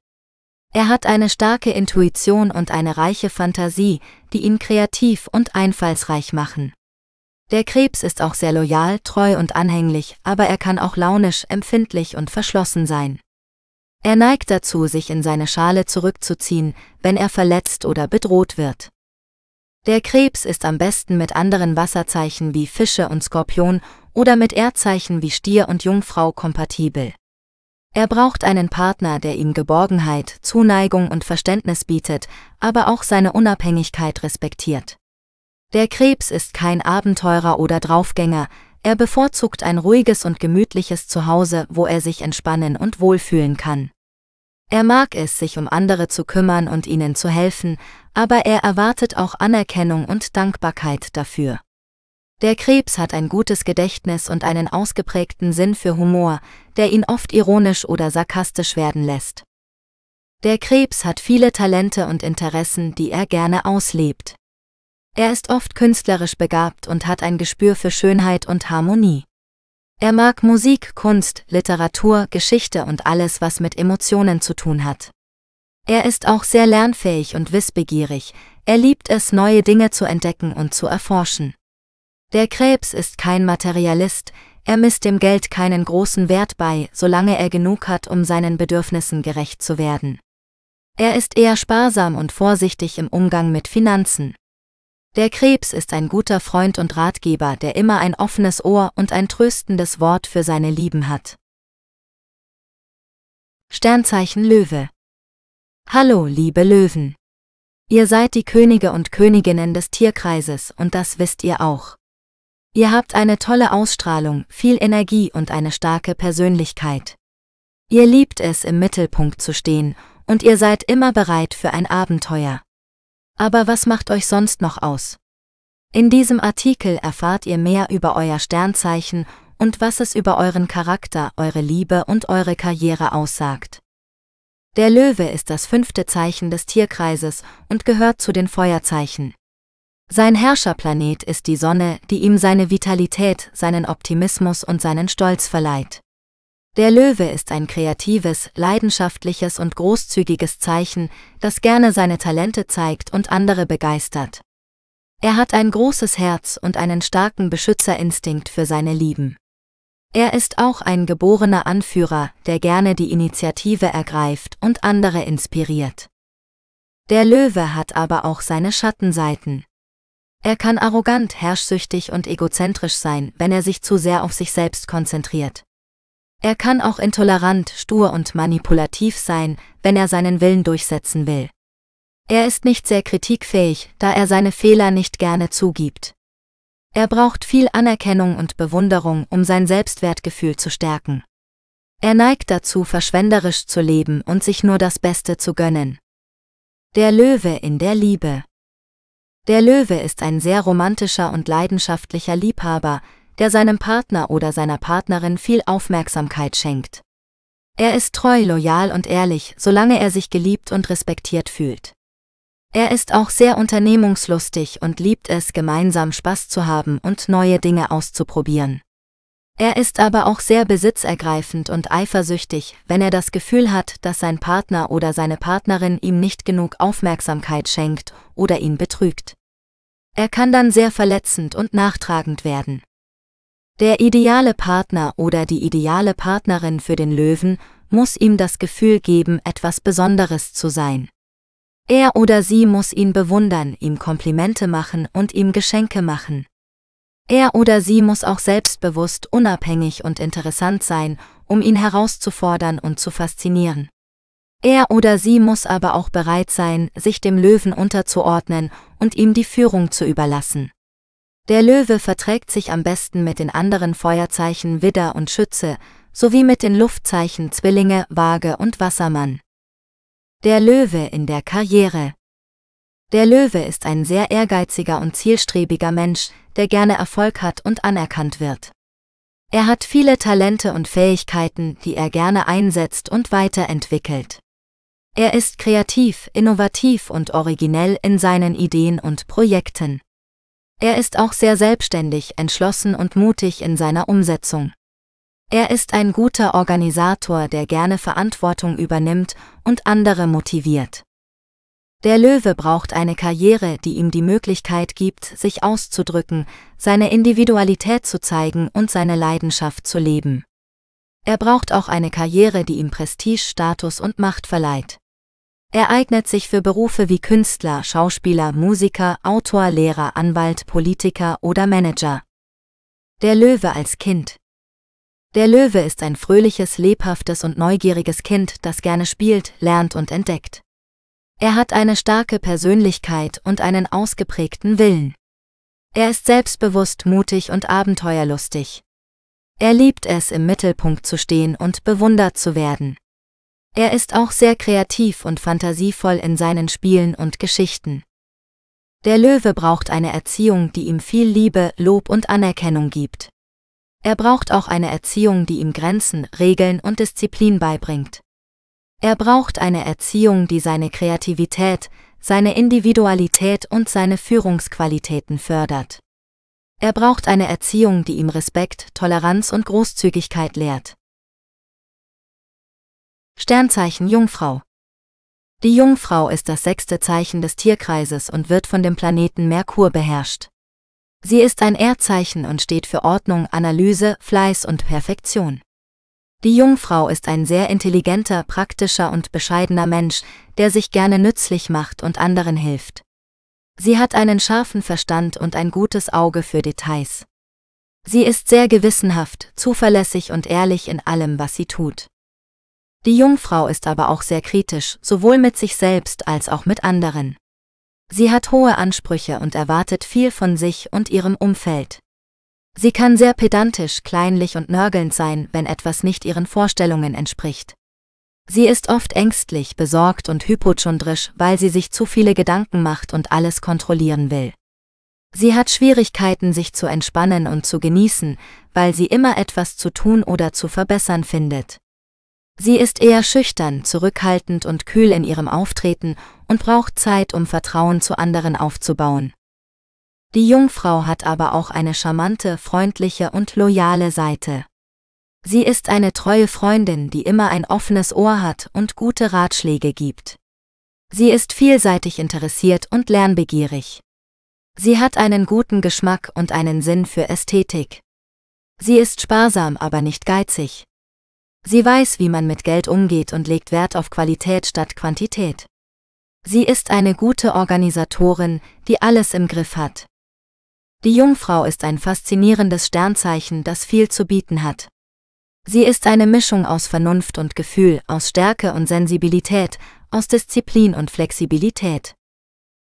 Er hat eine starke Intuition und eine reiche Fantasie, die ihn kreativ und einfallsreich machen. Der Krebs ist auch sehr loyal, treu und anhänglich, aber er kann auch launisch, empfindlich und verschlossen sein. Er neigt dazu, sich in seine Schale zurückzuziehen, wenn er verletzt oder bedroht wird. Der Krebs ist am besten mit anderen Wasserzeichen wie Fische und Skorpion oder mit Erdzeichen wie Stier und Jungfrau kompatibel. Er braucht einen Partner, der ihm Geborgenheit, Zuneigung und Verständnis bietet, aber auch seine Unabhängigkeit respektiert. Der Krebs ist kein Abenteurer oder Draufgänger, er bevorzugt ein ruhiges und gemütliches Zuhause, wo er sich entspannen und wohlfühlen kann. Er mag es, sich um andere zu kümmern und ihnen zu helfen, aber er erwartet auch Anerkennung und Dankbarkeit dafür. Der Krebs hat ein gutes Gedächtnis und einen ausgeprägten Sinn für Humor, der ihn oft ironisch oder sarkastisch werden lässt. Der Krebs hat viele Talente und Interessen, die er gerne auslebt. Er ist oft künstlerisch begabt und hat ein Gespür für Schönheit und Harmonie. Er mag Musik, Kunst, Literatur, Geschichte und alles, was mit Emotionen zu tun hat. Er ist auch sehr lernfähig und wissbegierig, er liebt es, neue Dinge zu entdecken und zu erforschen. Der Krebs ist kein Materialist, er misst dem Geld keinen großen Wert bei, solange er genug hat, um seinen Bedürfnissen gerecht zu werden. Er ist eher sparsam und vorsichtig im Umgang mit Finanzen. Der Krebs ist ein guter Freund und Ratgeber, der immer ein offenes Ohr und ein tröstendes Wort für seine Lieben hat. Sternzeichen Löwe Hallo, liebe Löwen. Ihr seid die Könige und Königinnen des Tierkreises und das wisst ihr auch. Ihr habt eine tolle Ausstrahlung, viel Energie und eine starke Persönlichkeit. Ihr liebt es, im Mittelpunkt zu stehen, und ihr seid immer bereit für ein Abenteuer. Aber was macht euch sonst noch aus? In diesem Artikel erfahrt ihr mehr über euer Sternzeichen und was es über euren Charakter, eure Liebe und eure Karriere aussagt. Der Löwe ist das fünfte Zeichen des Tierkreises und gehört zu den Feuerzeichen. Sein Herrscherplanet ist die Sonne, die ihm seine Vitalität, seinen Optimismus und seinen Stolz verleiht. Der Löwe ist ein kreatives, leidenschaftliches und großzügiges Zeichen, das gerne seine Talente zeigt und andere begeistert. Er hat ein großes Herz und einen starken Beschützerinstinkt für seine Lieben. Er ist auch ein geborener Anführer, der gerne die Initiative ergreift und andere inspiriert. Der Löwe hat aber auch seine Schattenseiten. Er kann arrogant, herrschsüchtig und egozentrisch sein, wenn er sich zu sehr auf sich selbst konzentriert. Er kann auch intolerant, stur und manipulativ sein, wenn er seinen Willen durchsetzen will. Er ist nicht sehr kritikfähig, da er seine Fehler nicht gerne zugibt. Er braucht viel Anerkennung und Bewunderung, um sein Selbstwertgefühl zu stärken. Er neigt dazu, verschwenderisch zu leben und sich nur das Beste zu gönnen. Der Löwe in der Liebe. Der Löwe ist ein sehr romantischer und leidenschaftlicher Liebhaber, der seinem Partner oder seiner Partnerin viel Aufmerksamkeit schenkt. Er ist treu, loyal und ehrlich, solange er sich geliebt und respektiert fühlt. Er ist auch sehr unternehmungslustig und liebt es, gemeinsam Spaß zu haben und neue Dinge auszuprobieren. Er ist aber auch sehr besitzergreifend und eifersüchtig, wenn er das Gefühl hat, dass sein Partner oder seine Partnerin ihm nicht genug Aufmerksamkeit schenkt oder ihn betrügt. Er kann dann sehr verletzend und nachtragend werden. Der ideale Partner oder die ideale Partnerin für den Löwen muss ihm das Gefühl geben, etwas Besonderes zu sein. Er oder sie muss ihn bewundern, ihm Komplimente machen und ihm Geschenke machen. Er oder sie muss auch selbstbewusst, unabhängig und interessant sein, um ihn herauszufordern und zu faszinieren. Er oder sie muss aber auch bereit sein, sich dem Löwen unterzuordnen und ihm die Führung zu überlassen. Der Löwe verträgt sich am besten mit den anderen Feuerzeichen Widder und Schütze, sowie mit den Luftzeichen Zwillinge, Waage und Wassermann. Der Löwe in der Karriere. Der Löwe ist ein sehr ehrgeiziger und zielstrebiger Mensch, der gerne Erfolg hat und anerkannt wird. Er hat viele Talente und Fähigkeiten, die er gerne einsetzt und weiterentwickelt. Er ist kreativ, innovativ und originell in seinen Ideen und Projekten. Er ist auch sehr selbstständig, entschlossen und mutig in seiner Umsetzung. Er ist ein guter Organisator, der gerne Verantwortung übernimmt und andere motiviert. Der Löwe braucht eine Karriere, die ihm die Möglichkeit gibt, sich auszudrücken, seine Individualität zu zeigen und seine Leidenschaft zu leben. Er braucht auch eine Karriere, die ihm Prestige, Status und Macht verleiht. Er eignet sich für Berufe wie Künstler, Schauspieler, Musiker, Autor, Lehrer, Anwalt, Politiker oder Manager. Der Löwe als Kind. Der Löwe ist ein fröhliches, lebhaftes und neugieriges Kind, das gerne spielt, lernt und entdeckt. Er hat eine starke Persönlichkeit und einen ausgeprägten Willen. Er ist selbstbewusst, mutig und abenteuerlustig. Er liebt es, im Mittelpunkt zu stehen und bewundert zu werden. Er ist auch sehr kreativ und fantasievoll in seinen Spielen und Geschichten. Der Löwe braucht eine Erziehung, die ihm viel Liebe, Lob und Anerkennung gibt. Er braucht auch eine Erziehung, die ihm Grenzen, Regeln und Disziplin beibringt. Er braucht eine Erziehung, die seine Kreativität, seine Individualität und seine Führungsqualitäten fördert. Er braucht eine Erziehung, die ihm Respekt, Toleranz und Großzügigkeit lehrt. Sternzeichen Jungfrau. Die Jungfrau ist das sechste Zeichen des Tierkreises und wird von dem Planeten Merkur beherrscht. Sie ist ein Erdzeichen und steht für Ordnung, Analyse, Fleiß und Perfektion. Die Jungfrau ist ein sehr intelligenter, praktischer und bescheidener Mensch, der sich gerne nützlich macht und anderen hilft. Sie hat einen scharfen Verstand und ein gutes Auge für Details. Sie ist sehr gewissenhaft, zuverlässig und ehrlich in allem, was sie tut. Die Jungfrau ist aber auch sehr kritisch, sowohl mit sich selbst als auch mit anderen. Sie hat hohe Ansprüche und erwartet viel von sich und ihrem Umfeld. Sie kann sehr pedantisch, kleinlich und nörgelnd sein, wenn etwas nicht ihren Vorstellungen entspricht. Sie ist oft ängstlich, besorgt und hypochondrisch, weil sie sich zu viele Gedanken macht und alles kontrollieren will. Sie hat Schwierigkeiten, sich zu entspannen und zu genießen, weil sie immer etwas zu tun oder zu verbessern findet. Sie ist eher schüchtern, zurückhaltend und kühl in ihrem Auftreten und braucht Zeit, um Vertrauen zu anderen aufzubauen. Die Jungfrau hat aber auch eine charmante, freundliche und loyale Seite. Sie ist eine treue Freundin, die immer ein offenes Ohr hat und gute Ratschläge gibt. Sie ist vielseitig interessiert und lernbegierig. Sie hat einen guten Geschmack und einen Sinn für Ästhetik. Sie ist sparsam, aber nicht geizig. Sie weiß, wie man mit Geld umgeht und legt Wert auf Qualität statt Quantität. Sie ist eine gute Organisatorin, die alles im Griff hat. Die Jungfrau ist ein faszinierendes Sternzeichen, das viel zu bieten hat. Sie ist eine Mischung aus Vernunft und Gefühl, aus Stärke und Sensibilität, aus Disziplin und Flexibilität.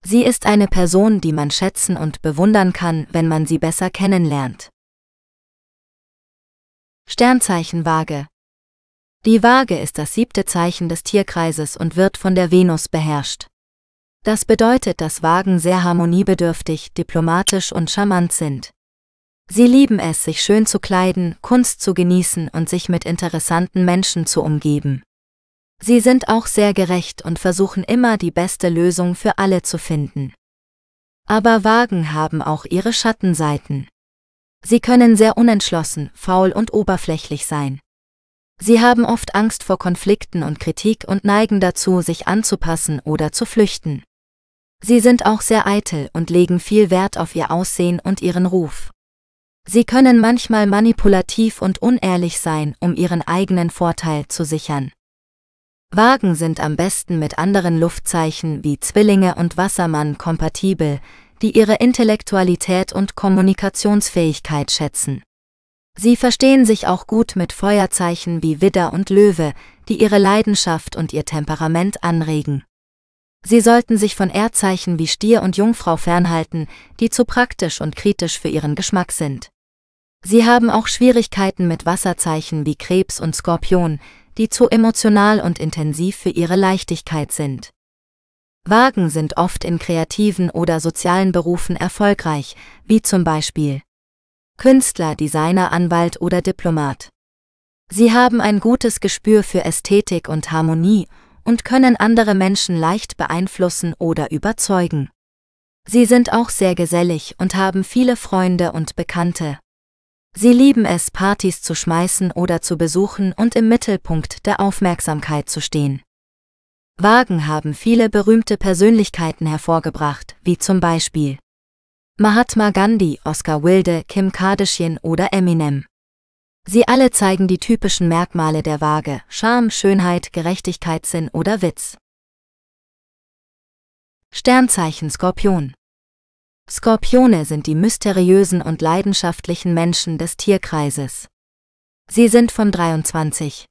Sie ist eine Person, die man schätzen und bewundern kann, wenn man sie besser kennenlernt. Sternzeichen Waage die Waage ist das siebte Zeichen des Tierkreises und wird von der Venus beherrscht. Das bedeutet, dass Wagen sehr harmoniebedürftig, diplomatisch und charmant sind. Sie lieben es, sich schön zu kleiden, Kunst zu genießen und sich mit interessanten Menschen zu umgeben. Sie sind auch sehr gerecht und versuchen immer die beste Lösung für alle zu finden. Aber Wagen haben auch ihre Schattenseiten. Sie können sehr unentschlossen, faul und oberflächlich sein. Sie haben oft Angst vor Konflikten und Kritik und neigen dazu, sich anzupassen oder zu flüchten. Sie sind auch sehr eitel und legen viel Wert auf ihr Aussehen und ihren Ruf. Sie können manchmal manipulativ und unehrlich sein, um ihren eigenen Vorteil zu sichern. Wagen sind am besten mit anderen Luftzeichen wie Zwillinge und Wassermann kompatibel, die ihre Intellektualität und Kommunikationsfähigkeit schätzen. Sie verstehen sich auch gut mit Feuerzeichen wie Widder und Löwe, die ihre Leidenschaft und ihr Temperament anregen. Sie sollten sich von Erdzeichen wie Stier und Jungfrau fernhalten, die zu praktisch und kritisch für ihren Geschmack sind. Sie haben auch Schwierigkeiten mit Wasserzeichen wie Krebs und Skorpion, die zu emotional und intensiv für ihre Leichtigkeit sind. Wagen sind oft in kreativen oder sozialen Berufen erfolgreich, wie zum Beispiel Künstler, Designer, Anwalt oder Diplomat. Sie haben ein gutes Gespür für Ästhetik und Harmonie und können andere Menschen leicht beeinflussen oder überzeugen. Sie sind auch sehr gesellig und haben viele Freunde und Bekannte. Sie lieben es, Partys zu schmeißen oder zu besuchen und im Mittelpunkt der Aufmerksamkeit zu stehen. Wagen haben viele berühmte Persönlichkeiten hervorgebracht, wie zum Beispiel Mahatma Gandhi, Oscar Wilde, Kim Kardashian oder Eminem. Sie alle zeigen die typischen Merkmale der Waage, Scham, Schönheit, Gerechtigkeitssinn oder Witz. Sternzeichen Skorpion Skorpione sind die mysteriösen und leidenschaftlichen Menschen des Tierkreises. Sie sind vom 23.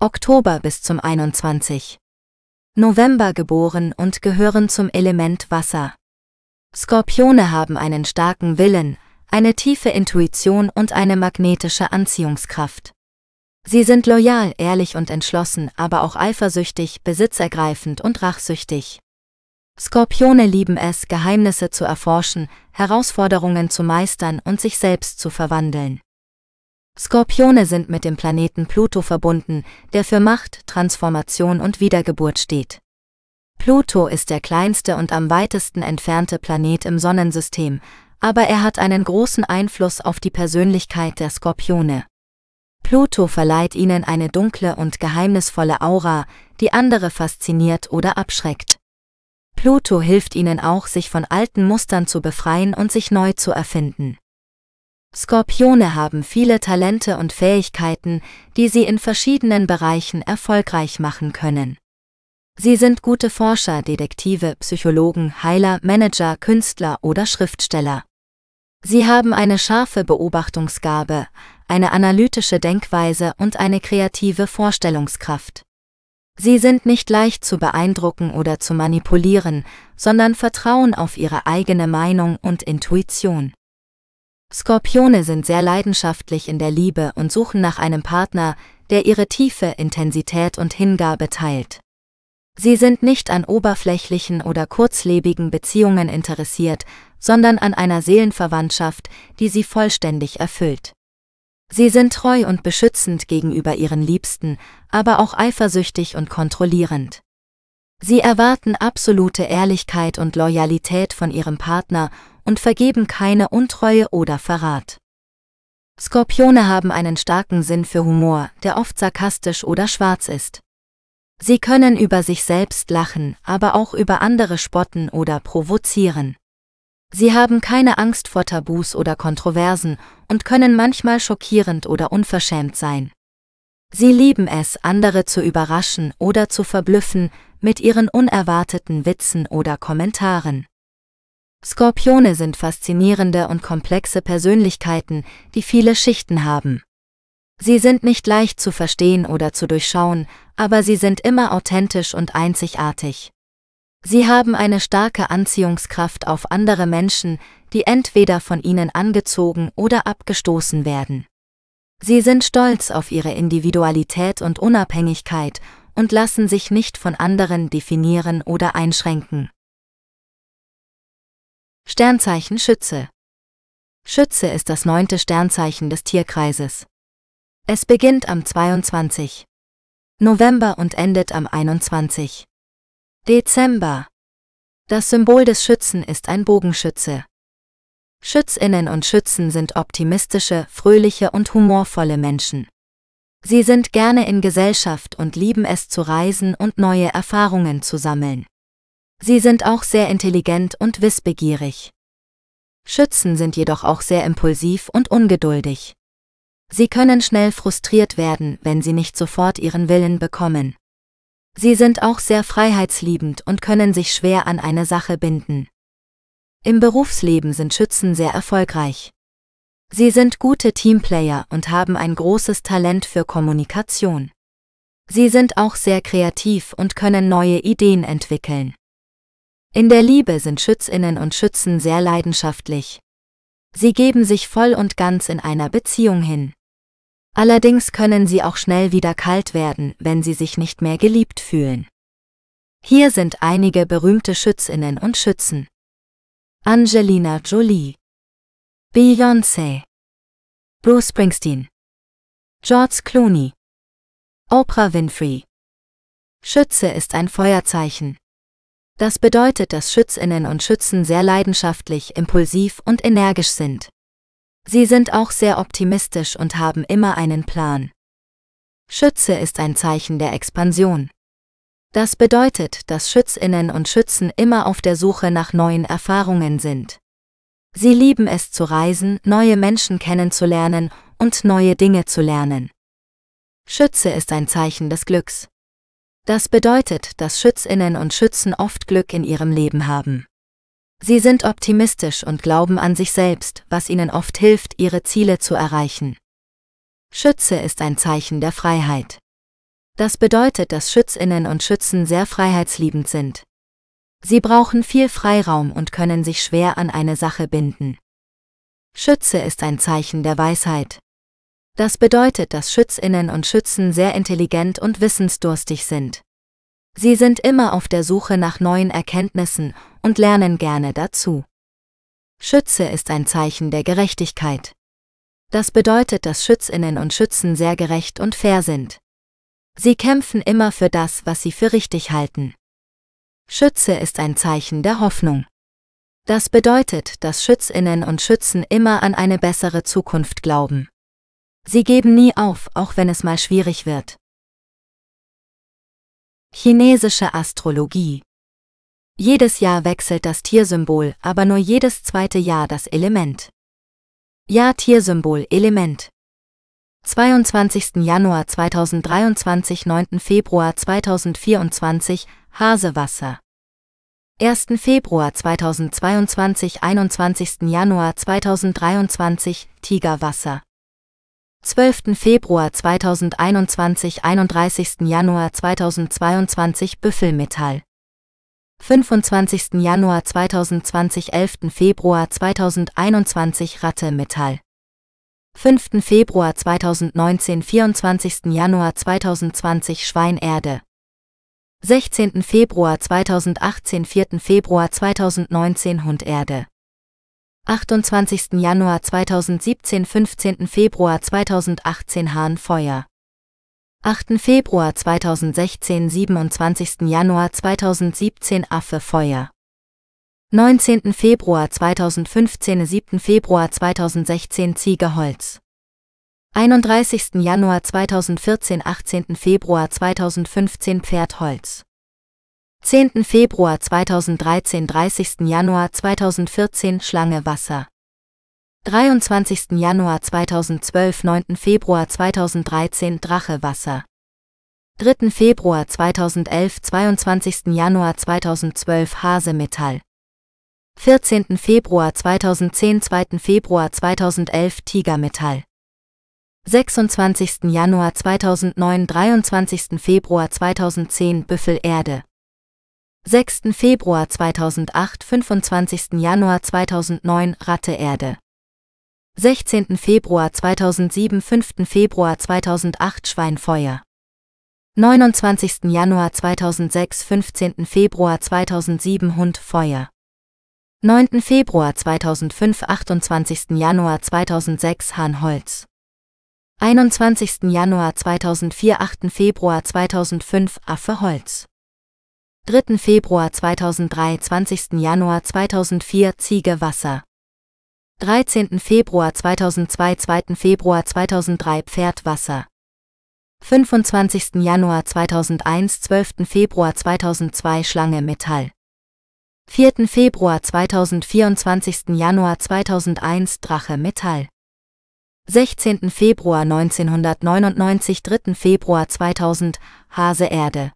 Oktober bis zum 21. November geboren und gehören zum Element Wasser. Skorpione haben einen starken Willen, eine tiefe Intuition und eine magnetische Anziehungskraft. Sie sind loyal, ehrlich und entschlossen, aber auch eifersüchtig, besitzergreifend und rachsüchtig. Skorpione lieben es, Geheimnisse zu erforschen, Herausforderungen zu meistern und sich selbst zu verwandeln. Skorpione sind mit dem Planeten Pluto verbunden, der für Macht, Transformation und Wiedergeburt steht. Pluto ist der kleinste und am weitesten entfernte Planet im Sonnensystem, aber er hat einen großen Einfluss auf die Persönlichkeit der Skorpione. Pluto verleiht ihnen eine dunkle und geheimnisvolle Aura, die andere fasziniert oder abschreckt. Pluto hilft ihnen auch, sich von alten Mustern zu befreien und sich neu zu erfinden. Skorpione haben viele Talente und Fähigkeiten, die sie in verschiedenen Bereichen erfolgreich machen können. Sie sind gute Forscher, Detektive, Psychologen, Heiler, Manager, Künstler oder Schriftsteller. Sie haben eine scharfe Beobachtungsgabe, eine analytische Denkweise und eine kreative Vorstellungskraft. Sie sind nicht leicht zu beeindrucken oder zu manipulieren, sondern vertrauen auf ihre eigene Meinung und Intuition. Skorpione sind sehr leidenschaftlich in der Liebe und suchen nach einem Partner, der ihre tiefe Intensität und Hingabe teilt. Sie sind nicht an oberflächlichen oder kurzlebigen Beziehungen interessiert, sondern an einer Seelenverwandtschaft, die sie vollständig erfüllt. Sie sind treu und beschützend gegenüber ihren Liebsten, aber auch eifersüchtig und kontrollierend. Sie erwarten absolute Ehrlichkeit und Loyalität von ihrem Partner und vergeben keine Untreue oder Verrat. Skorpione haben einen starken Sinn für Humor, der oft sarkastisch oder schwarz ist. Sie können über sich selbst lachen, aber auch über andere spotten oder provozieren. Sie haben keine Angst vor Tabus oder Kontroversen und können manchmal schockierend oder unverschämt sein. Sie lieben es, andere zu überraschen oder zu verblüffen mit ihren unerwarteten Witzen oder Kommentaren. Skorpione sind faszinierende und komplexe Persönlichkeiten, die viele Schichten haben. Sie sind nicht leicht zu verstehen oder zu durchschauen, aber sie sind immer authentisch und einzigartig. Sie haben eine starke Anziehungskraft auf andere Menschen, die entweder von ihnen angezogen oder abgestoßen werden. Sie sind stolz auf ihre Individualität und Unabhängigkeit und lassen sich nicht von anderen definieren oder einschränken. Sternzeichen Schütze Schütze ist das neunte Sternzeichen des Tierkreises. Es beginnt am 22. November und endet am 21. Dezember. Das Symbol des Schützen ist ein Bogenschütze. Schützinnen und Schützen sind optimistische, fröhliche und humorvolle Menschen. Sie sind gerne in Gesellschaft und lieben es zu reisen und neue Erfahrungen zu sammeln. Sie sind auch sehr intelligent und wissbegierig. Schützen sind jedoch auch sehr impulsiv und ungeduldig. Sie können schnell frustriert werden, wenn sie nicht sofort ihren Willen bekommen. Sie sind auch sehr freiheitsliebend und können sich schwer an eine Sache binden. Im Berufsleben sind Schützen sehr erfolgreich. Sie sind gute Teamplayer und haben ein großes Talent für Kommunikation. Sie sind auch sehr kreativ und können neue Ideen entwickeln. In der Liebe sind Schützinnen und Schützen sehr leidenschaftlich. Sie geben sich voll und ganz in einer Beziehung hin. Allerdings können sie auch schnell wieder kalt werden, wenn sie sich nicht mehr geliebt fühlen. Hier sind einige berühmte Schützinnen und Schützen. Angelina Jolie, Beyoncé, Bruce Springsteen, George Clooney, Oprah Winfrey. Schütze ist ein Feuerzeichen. Das bedeutet, dass Schützinnen und Schützen sehr leidenschaftlich, impulsiv und energisch sind. Sie sind auch sehr optimistisch und haben immer einen Plan. Schütze ist ein Zeichen der Expansion. Das bedeutet, dass Schützinnen und Schützen immer auf der Suche nach neuen Erfahrungen sind. Sie lieben es zu reisen, neue Menschen kennenzulernen und neue Dinge zu lernen. Schütze ist ein Zeichen des Glücks. Das bedeutet, dass Schützinnen und Schützen oft Glück in ihrem Leben haben. Sie sind optimistisch und glauben an sich selbst, was ihnen oft hilft, ihre Ziele zu erreichen. Schütze ist ein Zeichen der Freiheit. Das bedeutet, dass Schützinnen und Schützen sehr freiheitsliebend sind. Sie brauchen viel Freiraum und können sich schwer an eine Sache binden. Schütze ist ein Zeichen der Weisheit. Das bedeutet, dass Schützinnen und Schützen sehr intelligent und wissensdurstig sind. Sie sind immer auf der Suche nach neuen Erkenntnissen und lernen gerne dazu. Schütze ist ein Zeichen der Gerechtigkeit. Das bedeutet, dass Schützinnen und Schützen sehr gerecht und fair sind. Sie kämpfen immer für das, was sie für richtig halten. Schütze ist ein Zeichen der Hoffnung. Das bedeutet, dass Schützinnen und Schützen immer an eine bessere Zukunft glauben. Sie geben nie auf, auch wenn es mal schwierig wird. Chinesische Astrologie jedes Jahr wechselt das Tiersymbol, aber nur jedes zweite Jahr das Element. Ja, Tiersymbol Element. 22. Januar 2023, 9. Februar 2024, Hasewasser. 1. Februar 2022, 21. Januar 2023, Tigerwasser. 12. Februar 2021, 31. Januar 2022, Büffelmetall. 25. Januar 2020 11. Februar 2021 Ratte Metall 5. Februar 2019 24. Januar 2020 Schwein Erde 16. Februar 2018 4. Februar 2019 Hund Erde 28. Januar 2017 15. Februar 2018 Hahn Feuer 8. Februar 2016 27. Januar 2017 Affe Feuer 19. Februar 2015 7. Februar 2016 Ziege Holz 31. Januar 2014 18. Februar 2015 Pferd Holz 10. Februar 2013 30. Januar 2014 Schlange Wasser 23. Januar 2012, 9. Februar 2013 Drachewasser. 3. Februar 2011, 22. Januar 2012 Hasemetall. 14. Februar 2010, 2. Februar 2011 Tigermetall. 26. Januar 2009, 23. Februar 2010 Büffelerde. 6. Februar 2008, 25. Januar 2009 Ratteerde. 16. Februar 2007, 5. Februar 2008 Schweinfeuer. 29. Januar 2006, 15. Februar 2007 Hundfeuer. 9. Februar 2005, 28. Januar 2006 Hahnholz. 21. Januar 2004, 8. Februar 2005 Affeholz. 3. Februar 2003, 20. Januar 2004 Ziegewasser. 13. Februar 2002, 2. Februar 2003 Pferd Wasser. 25. Januar 2001, 12. Februar 2002 Schlange Metall. 4. Februar 2024, Januar 2001 Drache Metall. 16. Februar 1999, 3. Februar 2000 Hase Erde.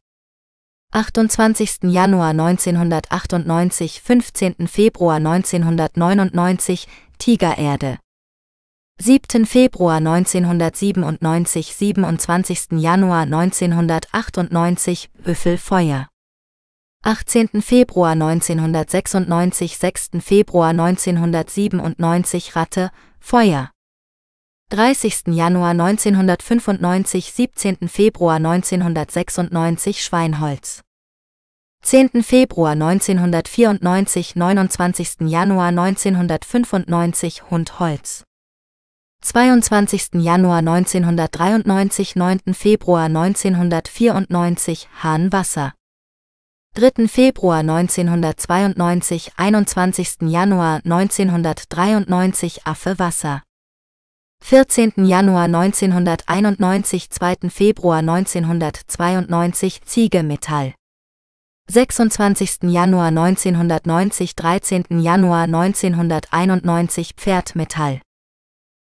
28. Januar 1998, 15. Februar 1999, Tigererde. 7. Februar 1997, 27. Januar 1998, Büffelfeuer. 18. Februar 1996, 6. Februar 1997, Ratte, Feuer. 30. Januar 1995, 17. Februar 1996, Schweinholz. 10. Februar 1994, 29. Januar 1995 Hund Holz. 22. Januar 1993, 9. Februar 1994 Hahn Wasser. 3. Februar 1992, 21. Januar 1993 Affe Wasser. 14. Januar 1991, 2. Februar 1992 Ziege Metall. 26. Januar 1990, 13. Januar 1991 Pferd Metall.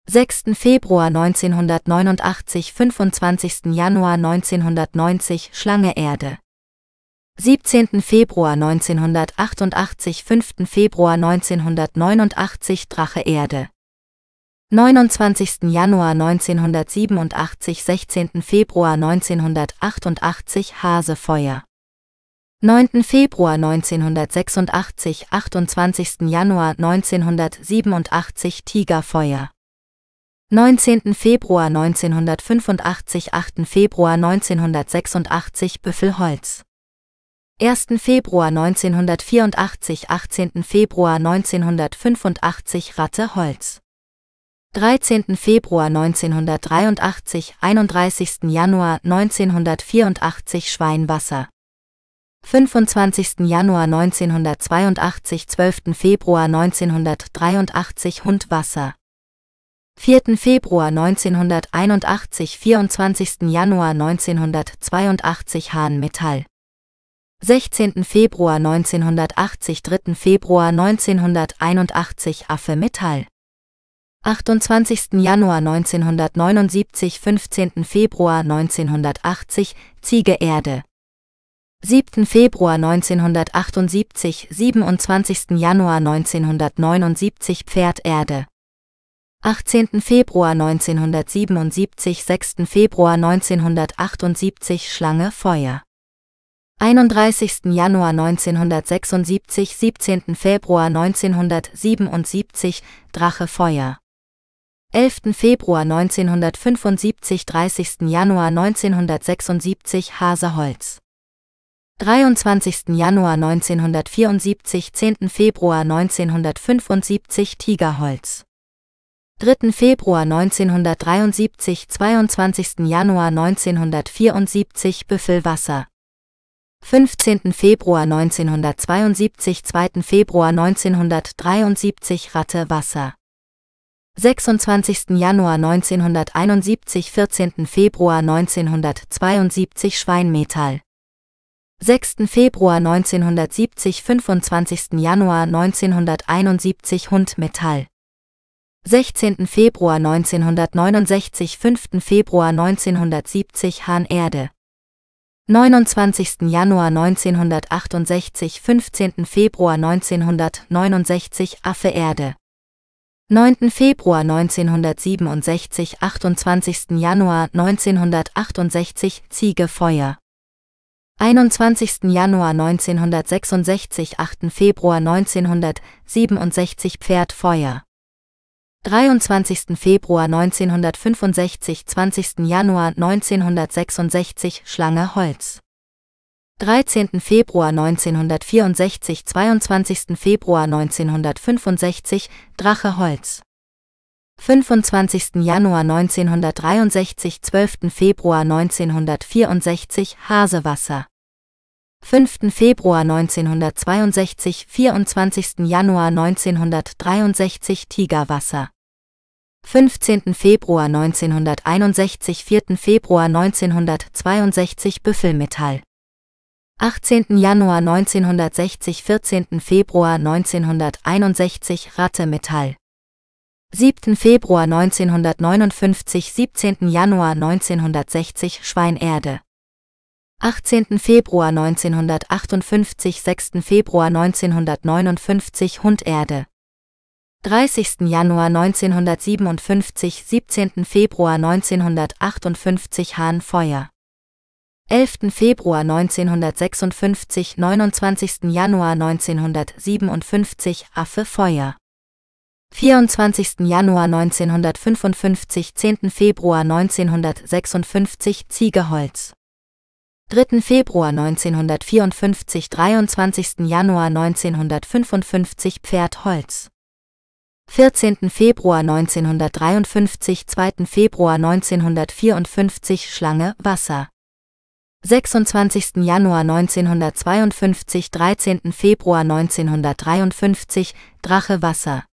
6. Februar 1989, 25. Januar 1990 Schlange Erde. 17. Februar 1988, 5. Februar 1989 Drache Erde. 29. Januar 1987, 16. Februar 1988 Hasefeuer. 9. Februar 1986, 28. Januar 1987 Tigerfeuer. 19. Februar 1985, 8. Februar 1986 Büffelholz. 1. Februar 1984, 18. Februar 1985 Ratte Holz. 13. Februar 1983, 31. Januar 1984 Schweinwasser. 25. Januar 1982, 12. Februar 1983 Hund Wasser. 4. Februar 1981, 24. Januar 1982 Hahn Metall. 16. Februar 1980, 3. Februar 1981 Affe Metall. 28. Januar 1979, 15. Februar 1980 Ziege Erde. 7. Februar 1978, 27. Januar 1979 Pferd Erde. 18. Februar 1977, 6. Februar 1978 Schlange Feuer. 31. Januar 1976, 17. Februar 1977 Drache Feuer. 11. Februar 1975, 30. Januar 1976 Hase Holz. 23. Januar 1974, 10. Februar 1975 Tigerholz. 3. Februar 1973, 22. Januar 1974 Büffelwasser. 15. Februar 1972, 2. Februar 1973 Ratte Wasser. 26. Januar 1971, 14. Februar 1972 Schweinmetall. 6. Februar 1970, 25. Januar 1971 Hund Metall. 16. Februar 1969, 5. Februar 1970 Hahn Erde. 29. Januar 1968, 15. Februar 1969 Affe Erde. 9. Februar 1967, 28. Januar 1968 Ziege Feuer. 21. Januar 1966, 8. Februar 1967 Pferd Feuer. 23. Februar 1965, 20. Januar 1966 Schlange Holz. 13. Februar 1964, 22. Februar 1965 Drache Holz. 25. Januar 1963, 12. Februar 1964 Hasewasser. 5. Februar 1962, 24. Januar 1963 Tigerwasser. 15. Februar 1961, 4. Februar 1962 Büffelmetall. 18. Januar 1960, 14. Februar 1961 Rattemetall. 7. Februar 1959, 17. Januar 1960 Schweinerde. 18. Februar 1958, 6. Februar 1959 Hund Erde. 30. Januar 1957, 17. Februar 1958 Hahn Feuer. 11. Februar 1956, 29. Januar 1957 Affe Feuer. 24. Januar 1955, 10. Februar 1956 Ziegeholz. 3. Februar 1954, 23. Januar 1955 Pferd Holz. 14. Februar 1953, 2. Februar 1954 Schlange Wasser. 26. Januar 1952, 13. Februar 1953 Drache Wasser.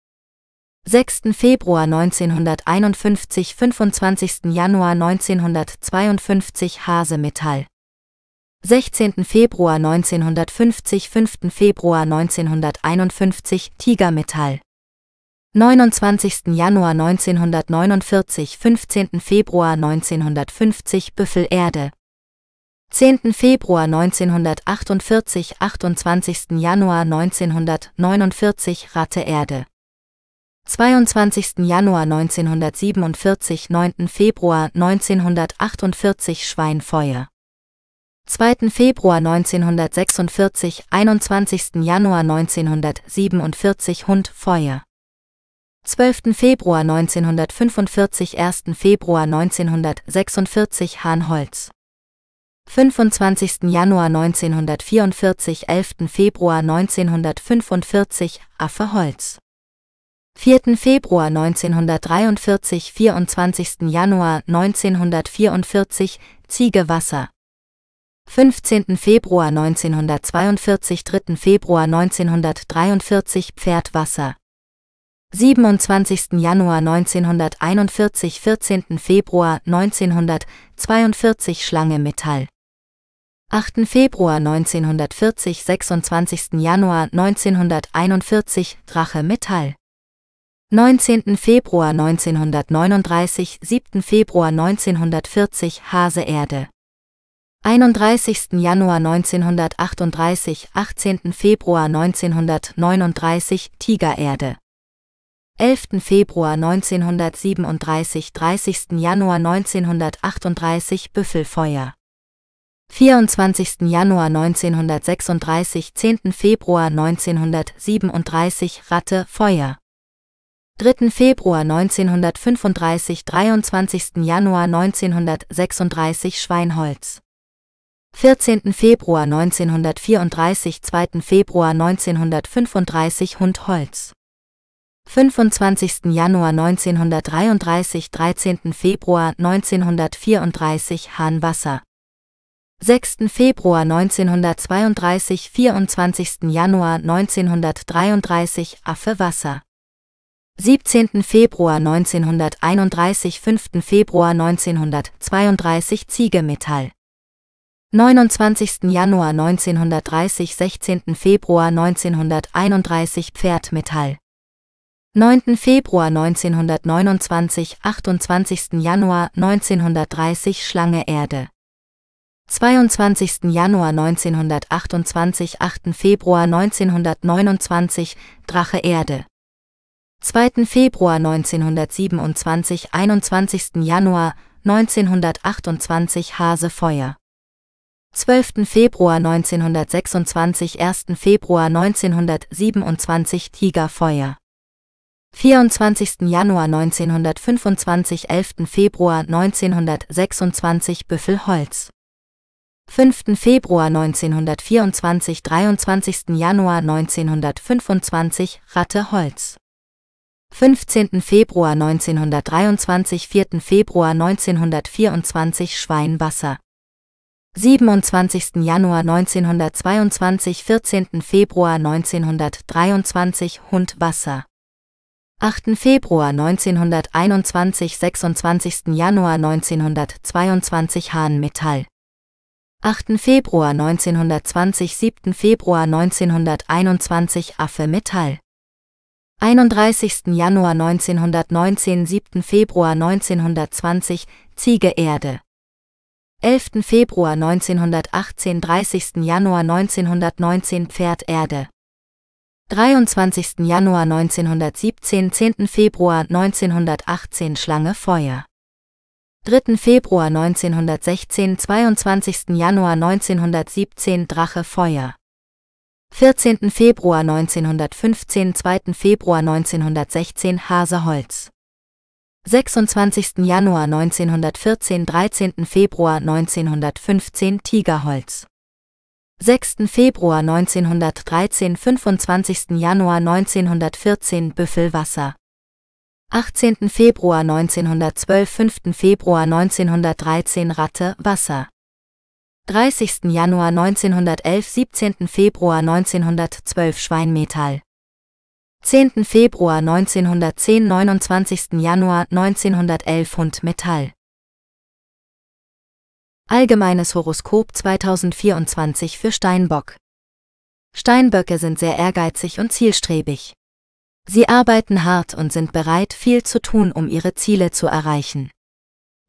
6. Februar 1951, 25. Januar 1952 Hase Metall. 16. Februar 1950, 5. Februar 1951 Tigermetall. 29. Januar 1949, 15. Februar 1950 Büffelerde. 10. Februar 1948, 28. Januar 1949 Ratte Erde. 22. Januar 1947, 9. Februar 1948 Schweinfeuer. 2. Februar 1946, 21. Januar 1947 Hund Feuer. 12. Februar 1945, 1. Februar 1946 Hahn Holz. 25. Januar 1944, 11. Februar 1945 Affe Holz. 4. Februar 1943, 24. Januar 1944 Ziege Wasser. 15. Februar 1942, 3. Februar 1943 Pferd Wasser. 27. Januar 1941, 14. Februar 1942 Schlange Metall. 8. Februar 1940, 26. Januar 1941 Drache Metall. 19. Februar 1939, 7. Februar 1940 Hase Erde. 31. Januar 1938, 18. Februar 1939 Tigererde. 11. Februar 1937, 30. Januar 1938 Büffelfeuer. 24. Januar 1936, 10. Februar 1937 Ratte Feuer. 3. Februar 1935, 23. Januar 1936 Schweinholz. 14. Februar 1934, 2. Februar 1935 Hund Holz. 25. Januar 1933, 13. Februar 1934 Hahn Wasser. 6. Februar 1932, 24. Januar 1933 Affe Wasser. 17. Februar 1931, 5. Februar 1932 Ziege Metall. 29. Januar 1930, 16. Februar 1931 Pferd Metall. 9. Februar 1929, 28. Januar 1930 Schlange Erde. 22. Januar 1928, 8. Februar 1929 Drache Erde. 2. Februar 1927, 21. Januar 1928 Hase Feuer. 12. Februar 1926, 1. Februar 1927 Tigerfeuer. 24. Januar 1925, 11. Februar 1926 Büffelholz. 5. Februar 1924, 23. Januar 1925 Ratte Holz. 15. Februar 1923, 4. Februar 1924 Schweinwasser. 27. Januar 1922, 14. Februar 1923 Hund Wasser. 8. Februar 1921, 26. Januar 1922 Hahn Metall. 8. Februar 1920, 7. Februar 1921 Affe Metall. 31. Januar 1919, 7. Februar 1920 Ziege Erde. 11. Februar 1918, 30. Januar 1919 Pferd Erde. 23. Januar 1917, 10. Februar 1918 Schlange Feuer. 3. Februar 1916, 22. Januar 1917 Drache Feuer. 14. Februar 1915, 2. Februar 1916 Hase Holz. 26. Januar 1914, 13. Februar 1915 Tigerholz. 6. Februar 1913, 25. Januar 1914 Büffelwasser. 18. Februar 1912, 5. Februar 1913 Ratte, Wasser. 30. Januar 1911, 17. Februar 1912 Schweinmetall. 10. Februar 1910, 29. Januar 1911 Hund Metall. Allgemeines Horoskop 2024 für Steinbock. Steinböcke sind sehr ehrgeizig und zielstrebig. Sie arbeiten hart und sind bereit, viel zu tun, um ihre Ziele zu erreichen.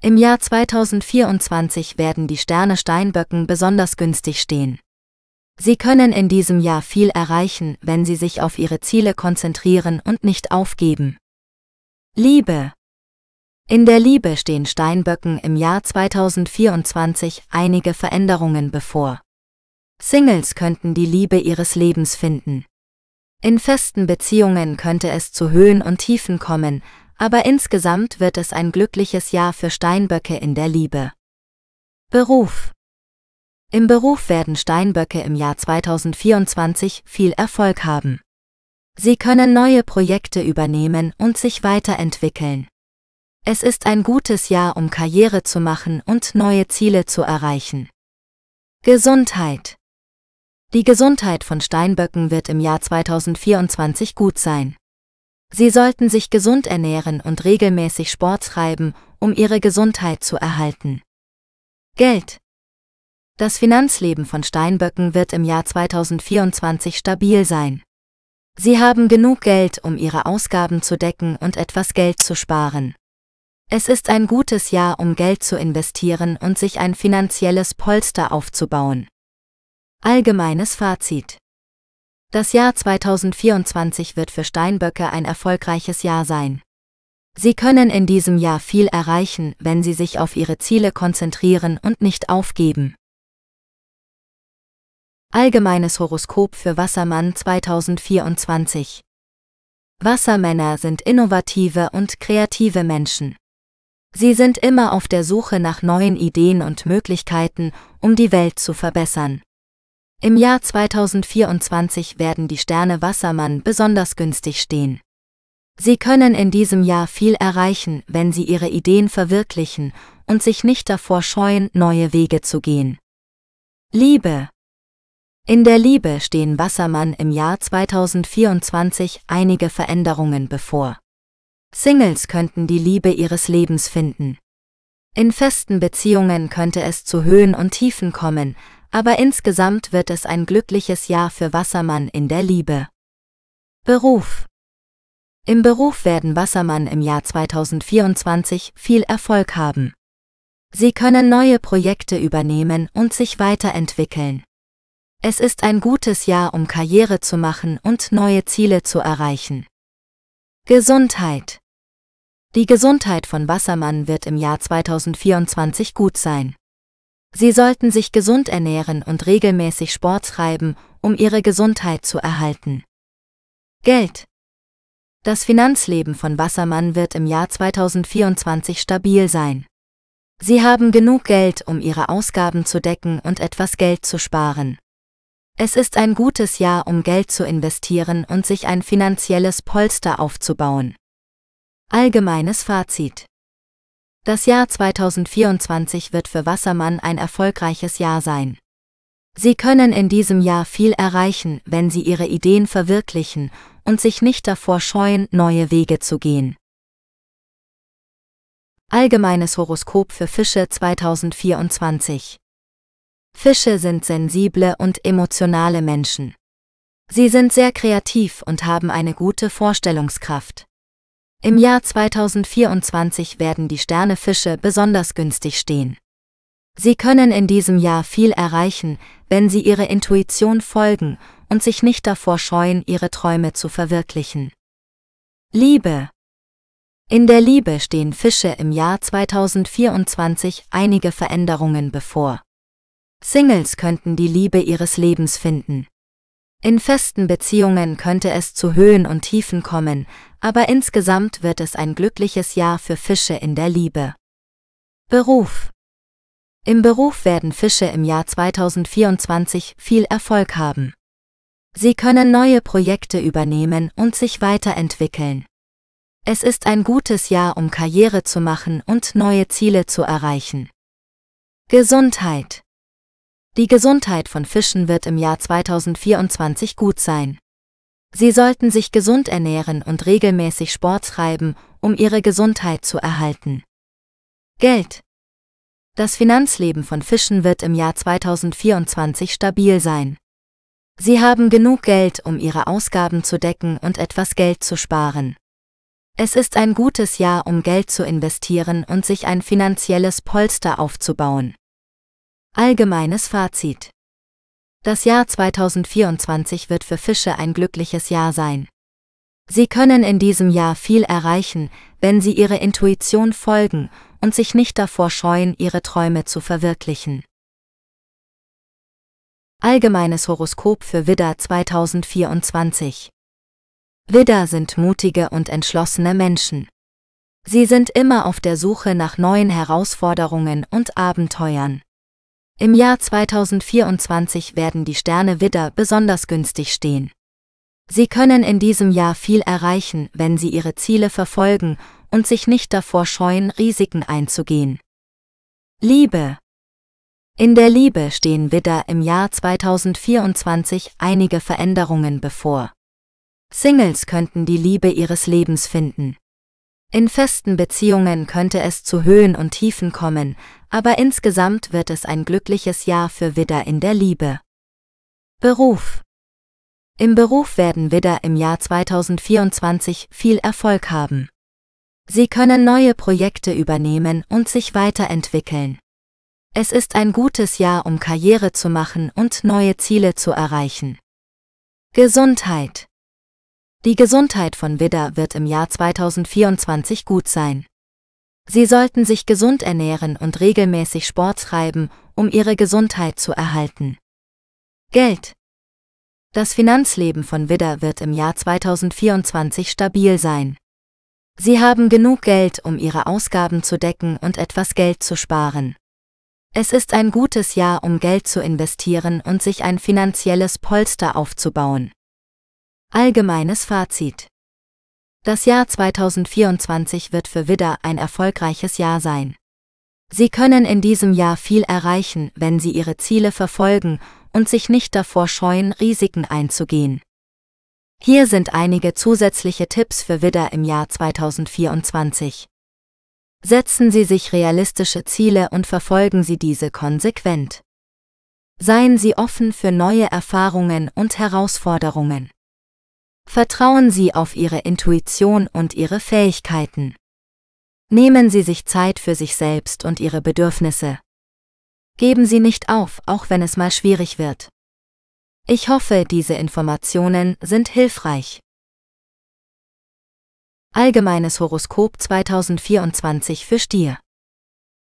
Im Jahr 2024 werden die Sterne Steinböcken besonders günstig stehen. Sie können in diesem Jahr viel erreichen, wenn Sie sich auf Ihre Ziele konzentrieren und nicht aufgeben. Liebe. In der Liebe stehen Steinböcken im Jahr 2024 einige Veränderungen bevor. Singles könnten die Liebe ihres Lebens finden. In festen Beziehungen könnte es zu Höhen und Tiefen kommen, aber insgesamt wird es ein glückliches Jahr für Steinböcke in der Liebe. Beruf im Beruf werden Steinböcke im Jahr 2024 viel Erfolg haben. Sie können neue Projekte übernehmen und sich weiterentwickeln. Es ist ein gutes Jahr, um Karriere zu machen und neue Ziele zu erreichen. Gesundheit. Die Gesundheit von Steinböcken wird im Jahr 2024 gut sein. Sie sollten sich gesund ernähren und regelmäßig Sport treiben, um ihre Gesundheit zu erhalten. Geld. Das Finanzleben von Steinböcken wird im Jahr 2024 stabil sein. Sie haben genug Geld, um ihre Ausgaben zu decken und etwas Geld zu sparen. Es ist ein gutes Jahr, um Geld zu investieren und sich ein finanzielles Polster aufzubauen. Allgemeines Fazit. Das Jahr 2024 wird für Steinböcke ein erfolgreiches Jahr sein. Sie können in diesem Jahr viel erreichen, wenn sie sich auf ihre Ziele konzentrieren und nicht aufgeben. Allgemeines Horoskop für Wassermann 2024 Wassermänner sind innovative und kreative Menschen. Sie sind immer auf der Suche nach neuen Ideen und Möglichkeiten, um die Welt zu verbessern. Im Jahr 2024 werden die Sterne Wassermann besonders günstig stehen. Sie können in diesem Jahr viel erreichen, wenn sie ihre Ideen verwirklichen und sich nicht davor scheuen, neue Wege zu gehen. Liebe, in der Liebe stehen Wassermann im Jahr 2024 einige Veränderungen bevor. Singles könnten die Liebe ihres Lebens finden. In festen Beziehungen könnte es zu Höhen und Tiefen kommen, aber insgesamt wird es ein glückliches Jahr für Wassermann in der Liebe. Beruf Im Beruf werden Wassermann im Jahr 2024 viel Erfolg haben. Sie können neue Projekte übernehmen und sich weiterentwickeln. Es ist ein gutes Jahr, um Karriere zu machen und neue Ziele zu erreichen. Gesundheit. Die Gesundheit von Wassermann wird im Jahr 2024 gut sein. Sie sollten sich gesund ernähren und regelmäßig Sport treiben, um ihre Gesundheit zu erhalten. Geld. Das Finanzleben von Wassermann wird im Jahr 2024 stabil sein. Sie haben genug Geld, um ihre Ausgaben zu decken und etwas Geld zu sparen. Es ist ein gutes Jahr, um Geld zu investieren und sich ein finanzielles Polster aufzubauen. Allgemeines Fazit. Das Jahr 2024 wird für Wassermann ein erfolgreiches Jahr sein. Sie können in diesem Jahr viel erreichen, wenn Sie Ihre Ideen verwirklichen und sich nicht davor scheuen, neue Wege zu gehen. Allgemeines Horoskop für Fische 2024 Fische sind sensible und emotionale Menschen. Sie sind sehr kreativ und haben eine gute Vorstellungskraft. Im Jahr 2024 werden die Sternefische besonders günstig stehen. Sie können in diesem Jahr viel erreichen, wenn sie ihrer Intuition folgen und sich nicht davor scheuen, ihre Träume zu verwirklichen. Liebe. In der Liebe stehen Fische im Jahr 2024 einige Veränderungen bevor. Singles könnten die Liebe ihres Lebens finden. In festen Beziehungen könnte es zu Höhen und Tiefen kommen, aber insgesamt wird es ein glückliches Jahr für Fische in der Liebe. Beruf Im Beruf werden Fische im Jahr 2024 viel Erfolg haben. Sie können neue Projekte übernehmen und sich weiterentwickeln. Es ist ein gutes Jahr, um Karriere zu machen und neue Ziele zu erreichen. Gesundheit die Gesundheit von Fischen wird im Jahr 2024 gut sein. Sie sollten sich gesund ernähren und regelmäßig Sport treiben, um ihre Gesundheit zu erhalten. Geld. Das Finanzleben von Fischen wird im Jahr 2024 stabil sein. Sie haben genug Geld, um ihre Ausgaben zu decken und etwas Geld zu sparen. Es ist ein gutes Jahr, um Geld zu investieren und sich ein finanzielles Polster aufzubauen. Allgemeines Fazit. Das Jahr 2024 wird für Fische ein glückliches Jahr sein. Sie können in diesem Jahr viel erreichen, wenn sie ihrer Intuition folgen und sich nicht davor scheuen, ihre Träume zu verwirklichen. Allgemeines Horoskop für Widder 2024. Widder sind mutige und entschlossene Menschen. Sie sind immer auf der Suche nach neuen Herausforderungen und Abenteuern. Im Jahr 2024 werden die Sterne Widder besonders günstig stehen. Sie können in diesem Jahr viel erreichen, wenn Sie Ihre Ziele verfolgen und sich nicht davor scheuen, Risiken einzugehen. Liebe. In der Liebe stehen Widder im Jahr 2024 einige Veränderungen bevor. Singles könnten die Liebe ihres Lebens finden. In festen Beziehungen könnte es zu Höhen und Tiefen kommen, aber insgesamt wird es ein glückliches Jahr für Widder in der Liebe. Beruf Im Beruf werden Widder im Jahr 2024 viel Erfolg haben. Sie können neue Projekte übernehmen und sich weiterentwickeln. Es ist ein gutes Jahr, um Karriere zu machen und neue Ziele zu erreichen. Gesundheit Die Gesundheit von Widder wird im Jahr 2024 gut sein. Sie sollten sich gesund ernähren und regelmäßig Sport treiben, um ihre Gesundheit zu erhalten. Geld. Das Finanzleben von Widder wird im Jahr 2024 stabil sein. Sie haben genug Geld, um ihre Ausgaben zu decken und etwas Geld zu sparen. Es ist ein gutes Jahr, um Geld zu investieren und sich ein finanzielles Polster aufzubauen. Allgemeines Fazit das Jahr 2024 wird für Widder ein erfolgreiches Jahr sein. Sie können in diesem Jahr viel erreichen, wenn Sie Ihre Ziele verfolgen und sich nicht davor scheuen, Risiken einzugehen. Hier sind einige zusätzliche Tipps für Widder im Jahr 2024. Setzen Sie sich realistische Ziele und verfolgen Sie diese konsequent. Seien Sie offen für neue Erfahrungen und Herausforderungen. Vertrauen Sie auf Ihre Intuition und Ihre Fähigkeiten. Nehmen Sie sich Zeit für sich selbst und Ihre Bedürfnisse. Geben Sie nicht auf, auch wenn es mal schwierig wird. Ich hoffe, diese Informationen sind hilfreich. Allgemeines Horoskop 2024 für Stier.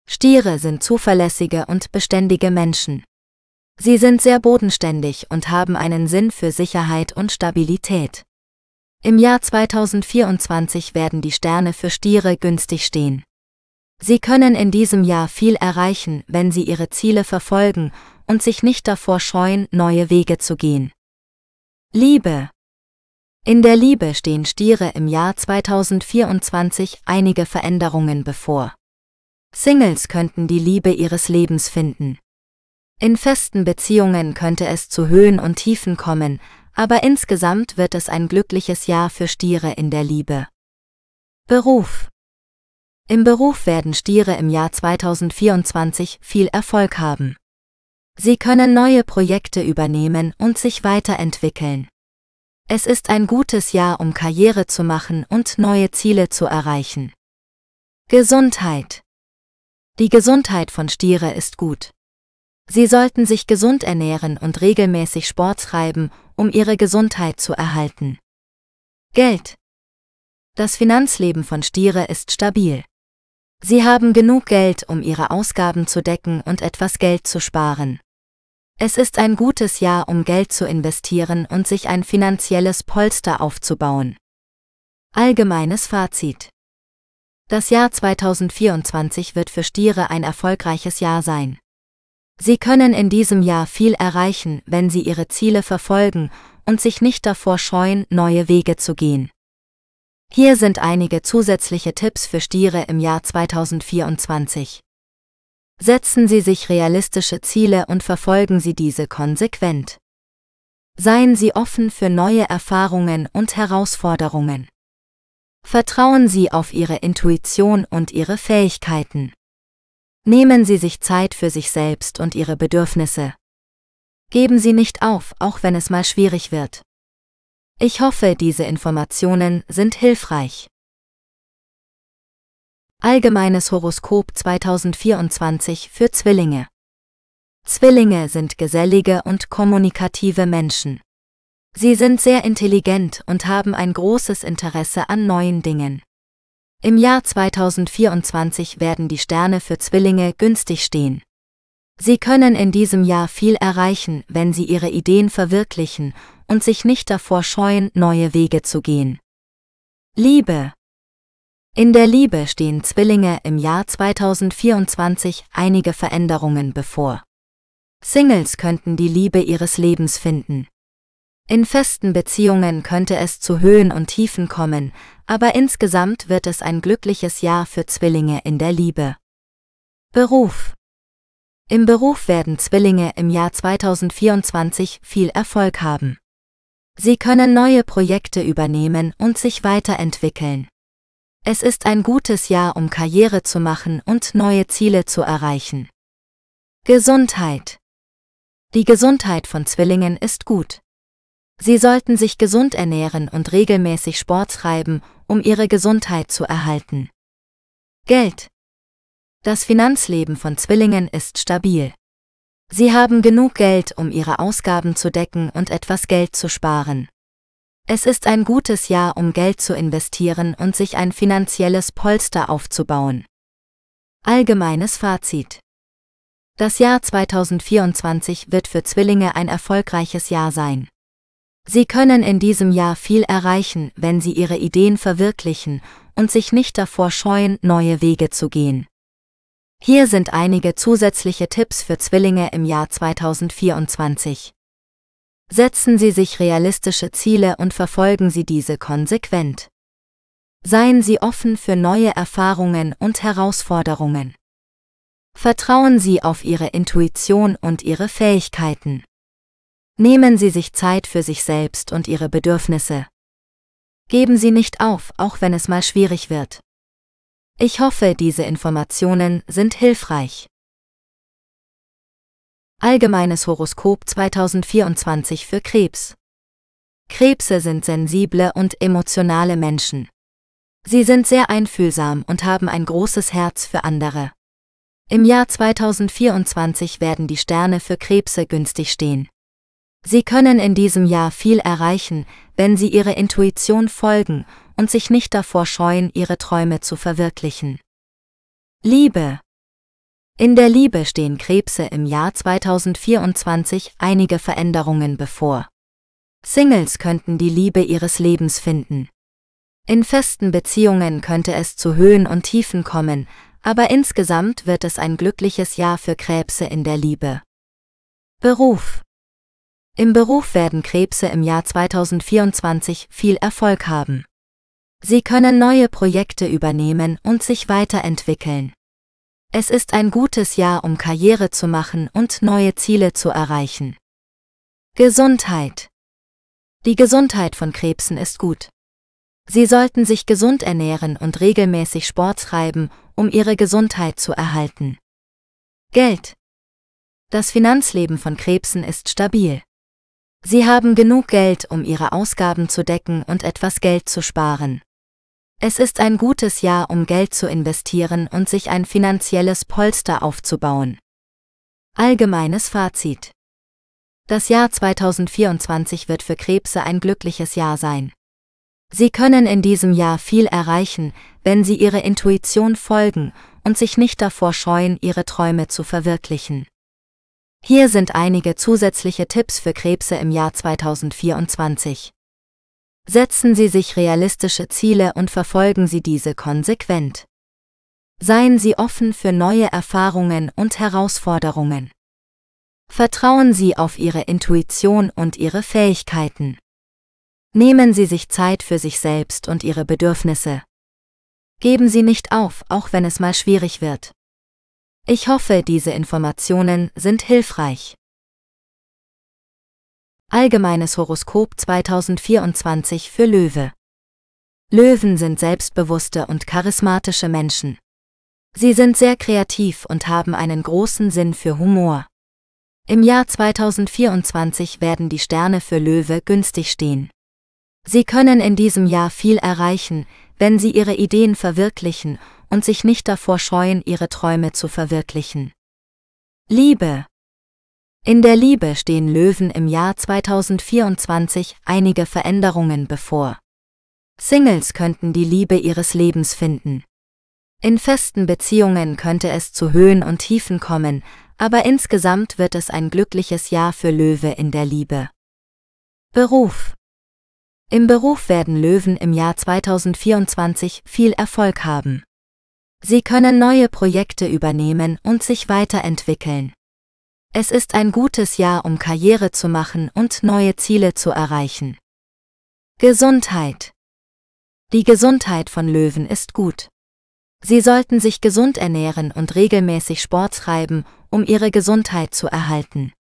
Stiere sind zuverlässige und beständige Menschen. Sie sind sehr bodenständig und haben einen Sinn für Sicherheit und Stabilität. Im Jahr 2024 werden die Sterne für Stiere günstig stehen. Sie können in diesem Jahr viel erreichen, wenn sie ihre Ziele verfolgen und sich nicht davor scheuen, neue Wege zu gehen. Liebe. In der Liebe stehen Stiere im Jahr 2024 einige Veränderungen bevor. Singles könnten die Liebe ihres Lebens finden. In festen Beziehungen könnte es zu Höhen und Tiefen kommen, aber insgesamt wird es ein glückliches Jahr für Stiere in der Liebe. Beruf Im Beruf werden Stiere im Jahr 2024 viel Erfolg haben. Sie können neue Projekte übernehmen und sich weiterentwickeln. Es ist ein gutes Jahr, um Karriere zu machen und neue Ziele zu erreichen. Gesundheit. Die Gesundheit von Stiere ist gut. Sie sollten sich gesund ernähren und regelmäßig Sport treiben, um ihre Gesundheit zu erhalten. Geld. Das Finanzleben von Stiere ist stabil. Sie haben genug Geld, um ihre Ausgaben zu decken und etwas Geld zu sparen. Es ist ein gutes Jahr, um Geld zu investieren und sich ein finanzielles Polster aufzubauen. Allgemeines Fazit. Das Jahr 2024 wird für Stiere ein erfolgreiches Jahr sein. Sie können in diesem Jahr viel erreichen, wenn Sie Ihre Ziele verfolgen und sich nicht davor scheuen, neue Wege zu gehen. Hier sind einige zusätzliche Tipps für Stiere im Jahr 2024. Setzen Sie sich realistische Ziele und verfolgen Sie diese konsequent. Seien Sie offen für neue Erfahrungen und Herausforderungen. Vertrauen Sie auf Ihre Intuition und Ihre Fähigkeiten. Nehmen Sie sich Zeit für sich selbst und Ihre Bedürfnisse. Geben Sie nicht auf, auch wenn es mal schwierig wird. Ich hoffe, diese Informationen sind hilfreich. Allgemeines Horoskop 2024 für Zwillinge. Zwillinge sind gesellige und kommunikative Menschen. Sie sind sehr intelligent und haben ein großes Interesse an neuen Dingen. Im Jahr 2024 werden die Sterne für Zwillinge günstig stehen. Sie können in diesem Jahr viel erreichen, wenn sie ihre Ideen verwirklichen und sich nicht davor scheuen, neue Wege zu gehen. Liebe. In der Liebe stehen Zwillinge im Jahr 2024 einige Veränderungen bevor. Singles könnten die Liebe ihres Lebens finden. In festen Beziehungen könnte es zu Höhen und Tiefen kommen, aber insgesamt wird es ein glückliches Jahr für Zwillinge in der Liebe. Beruf Im Beruf werden Zwillinge im Jahr 2024 viel Erfolg haben. Sie können neue Projekte übernehmen und sich weiterentwickeln. Es ist ein gutes Jahr, um Karriere zu machen und neue Ziele zu erreichen. Gesundheit Die Gesundheit von Zwillingen ist gut. Sie sollten sich gesund ernähren und regelmäßig Sport treiben, um ihre Gesundheit zu erhalten. Geld. Das Finanzleben von Zwillingen ist stabil. Sie haben genug Geld, um ihre Ausgaben zu decken und etwas Geld zu sparen. Es ist ein gutes Jahr, um Geld zu investieren und sich ein finanzielles Polster aufzubauen. Allgemeines Fazit. Das Jahr 2024 wird für Zwillinge ein erfolgreiches Jahr sein. Sie können in diesem Jahr viel erreichen, wenn Sie Ihre Ideen verwirklichen und sich nicht davor scheuen, neue Wege zu gehen. Hier sind einige zusätzliche Tipps für Zwillinge im Jahr 2024. Setzen Sie sich realistische Ziele und verfolgen Sie diese konsequent. Seien Sie offen für neue Erfahrungen und Herausforderungen. Vertrauen Sie auf Ihre Intuition und Ihre Fähigkeiten. Nehmen Sie sich Zeit für sich selbst und Ihre Bedürfnisse. Geben Sie nicht auf, auch wenn es mal schwierig wird. Ich hoffe, diese Informationen sind hilfreich. Allgemeines Horoskop 2024 für Krebs. Krebse sind sensible und emotionale Menschen. Sie sind sehr einfühlsam und haben ein großes Herz für andere. Im Jahr 2024 werden die Sterne für Krebse günstig stehen. Sie können in diesem Jahr viel erreichen, wenn Sie Ihrer Intuition folgen und sich nicht davor scheuen, Ihre Träume zu verwirklichen. Liebe. In der Liebe stehen Krebse im Jahr 2024 einige Veränderungen bevor. Singles könnten die Liebe ihres Lebens finden. In festen Beziehungen könnte es zu Höhen und Tiefen kommen, aber insgesamt wird es ein glückliches Jahr für Krebse in der Liebe. Beruf im Beruf werden Krebse im Jahr 2024 viel Erfolg haben. Sie können neue Projekte übernehmen und sich weiterentwickeln. Es ist ein gutes Jahr, um Karriere zu machen und neue Ziele zu erreichen. Gesundheit. Die Gesundheit von Krebsen ist gut. Sie sollten sich gesund ernähren und regelmäßig Sport treiben, um ihre Gesundheit zu erhalten. Geld. Das Finanzleben von Krebsen ist stabil. Sie haben genug Geld, um Ihre Ausgaben zu decken und etwas Geld zu sparen. Es ist ein gutes Jahr, um Geld zu investieren und sich ein finanzielles Polster aufzubauen. Allgemeines Fazit. Das Jahr 2024 wird für Krebse ein glückliches Jahr sein. Sie können in diesem Jahr viel erreichen, wenn Sie Ihre Intuition folgen und sich nicht davor scheuen, Ihre Träume zu verwirklichen. Hier sind einige zusätzliche Tipps für Krebse im Jahr 2024. Setzen Sie sich realistische Ziele und verfolgen Sie diese konsequent. Seien Sie offen für neue Erfahrungen und Herausforderungen. Vertrauen Sie auf Ihre Intuition und Ihre Fähigkeiten. Nehmen Sie sich Zeit für sich selbst und Ihre Bedürfnisse. Geben Sie nicht auf, auch wenn es mal schwierig wird. Ich hoffe, diese Informationen sind hilfreich. Allgemeines Horoskop 2024 für Löwe. Löwen sind selbstbewusste und charismatische Menschen. Sie sind sehr kreativ und haben einen großen Sinn für Humor. Im Jahr 2024 werden die Sterne für Löwe günstig stehen. Sie können in diesem Jahr viel erreichen, wenn sie ihre Ideen verwirklichen und sich nicht davor scheuen, ihre Träume zu verwirklichen. Liebe. In der Liebe stehen Löwen im Jahr 2024 einige Veränderungen bevor. Singles könnten die Liebe ihres Lebens finden. In festen Beziehungen könnte es zu Höhen und Tiefen kommen, aber insgesamt wird es ein glückliches Jahr für Löwe in der Liebe. Beruf. Im Beruf werden Löwen im Jahr 2024 viel Erfolg haben. Sie können neue Projekte übernehmen und sich weiterentwickeln. Es ist ein gutes Jahr, um Karriere zu machen und neue Ziele zu erreichen. Gesundheit. Die Gesundheit von Löwen ist gut. Sie sollten sich gesund ernähren und regelmäßig Sport treiben, um ihre Gesundheit zu erhalten.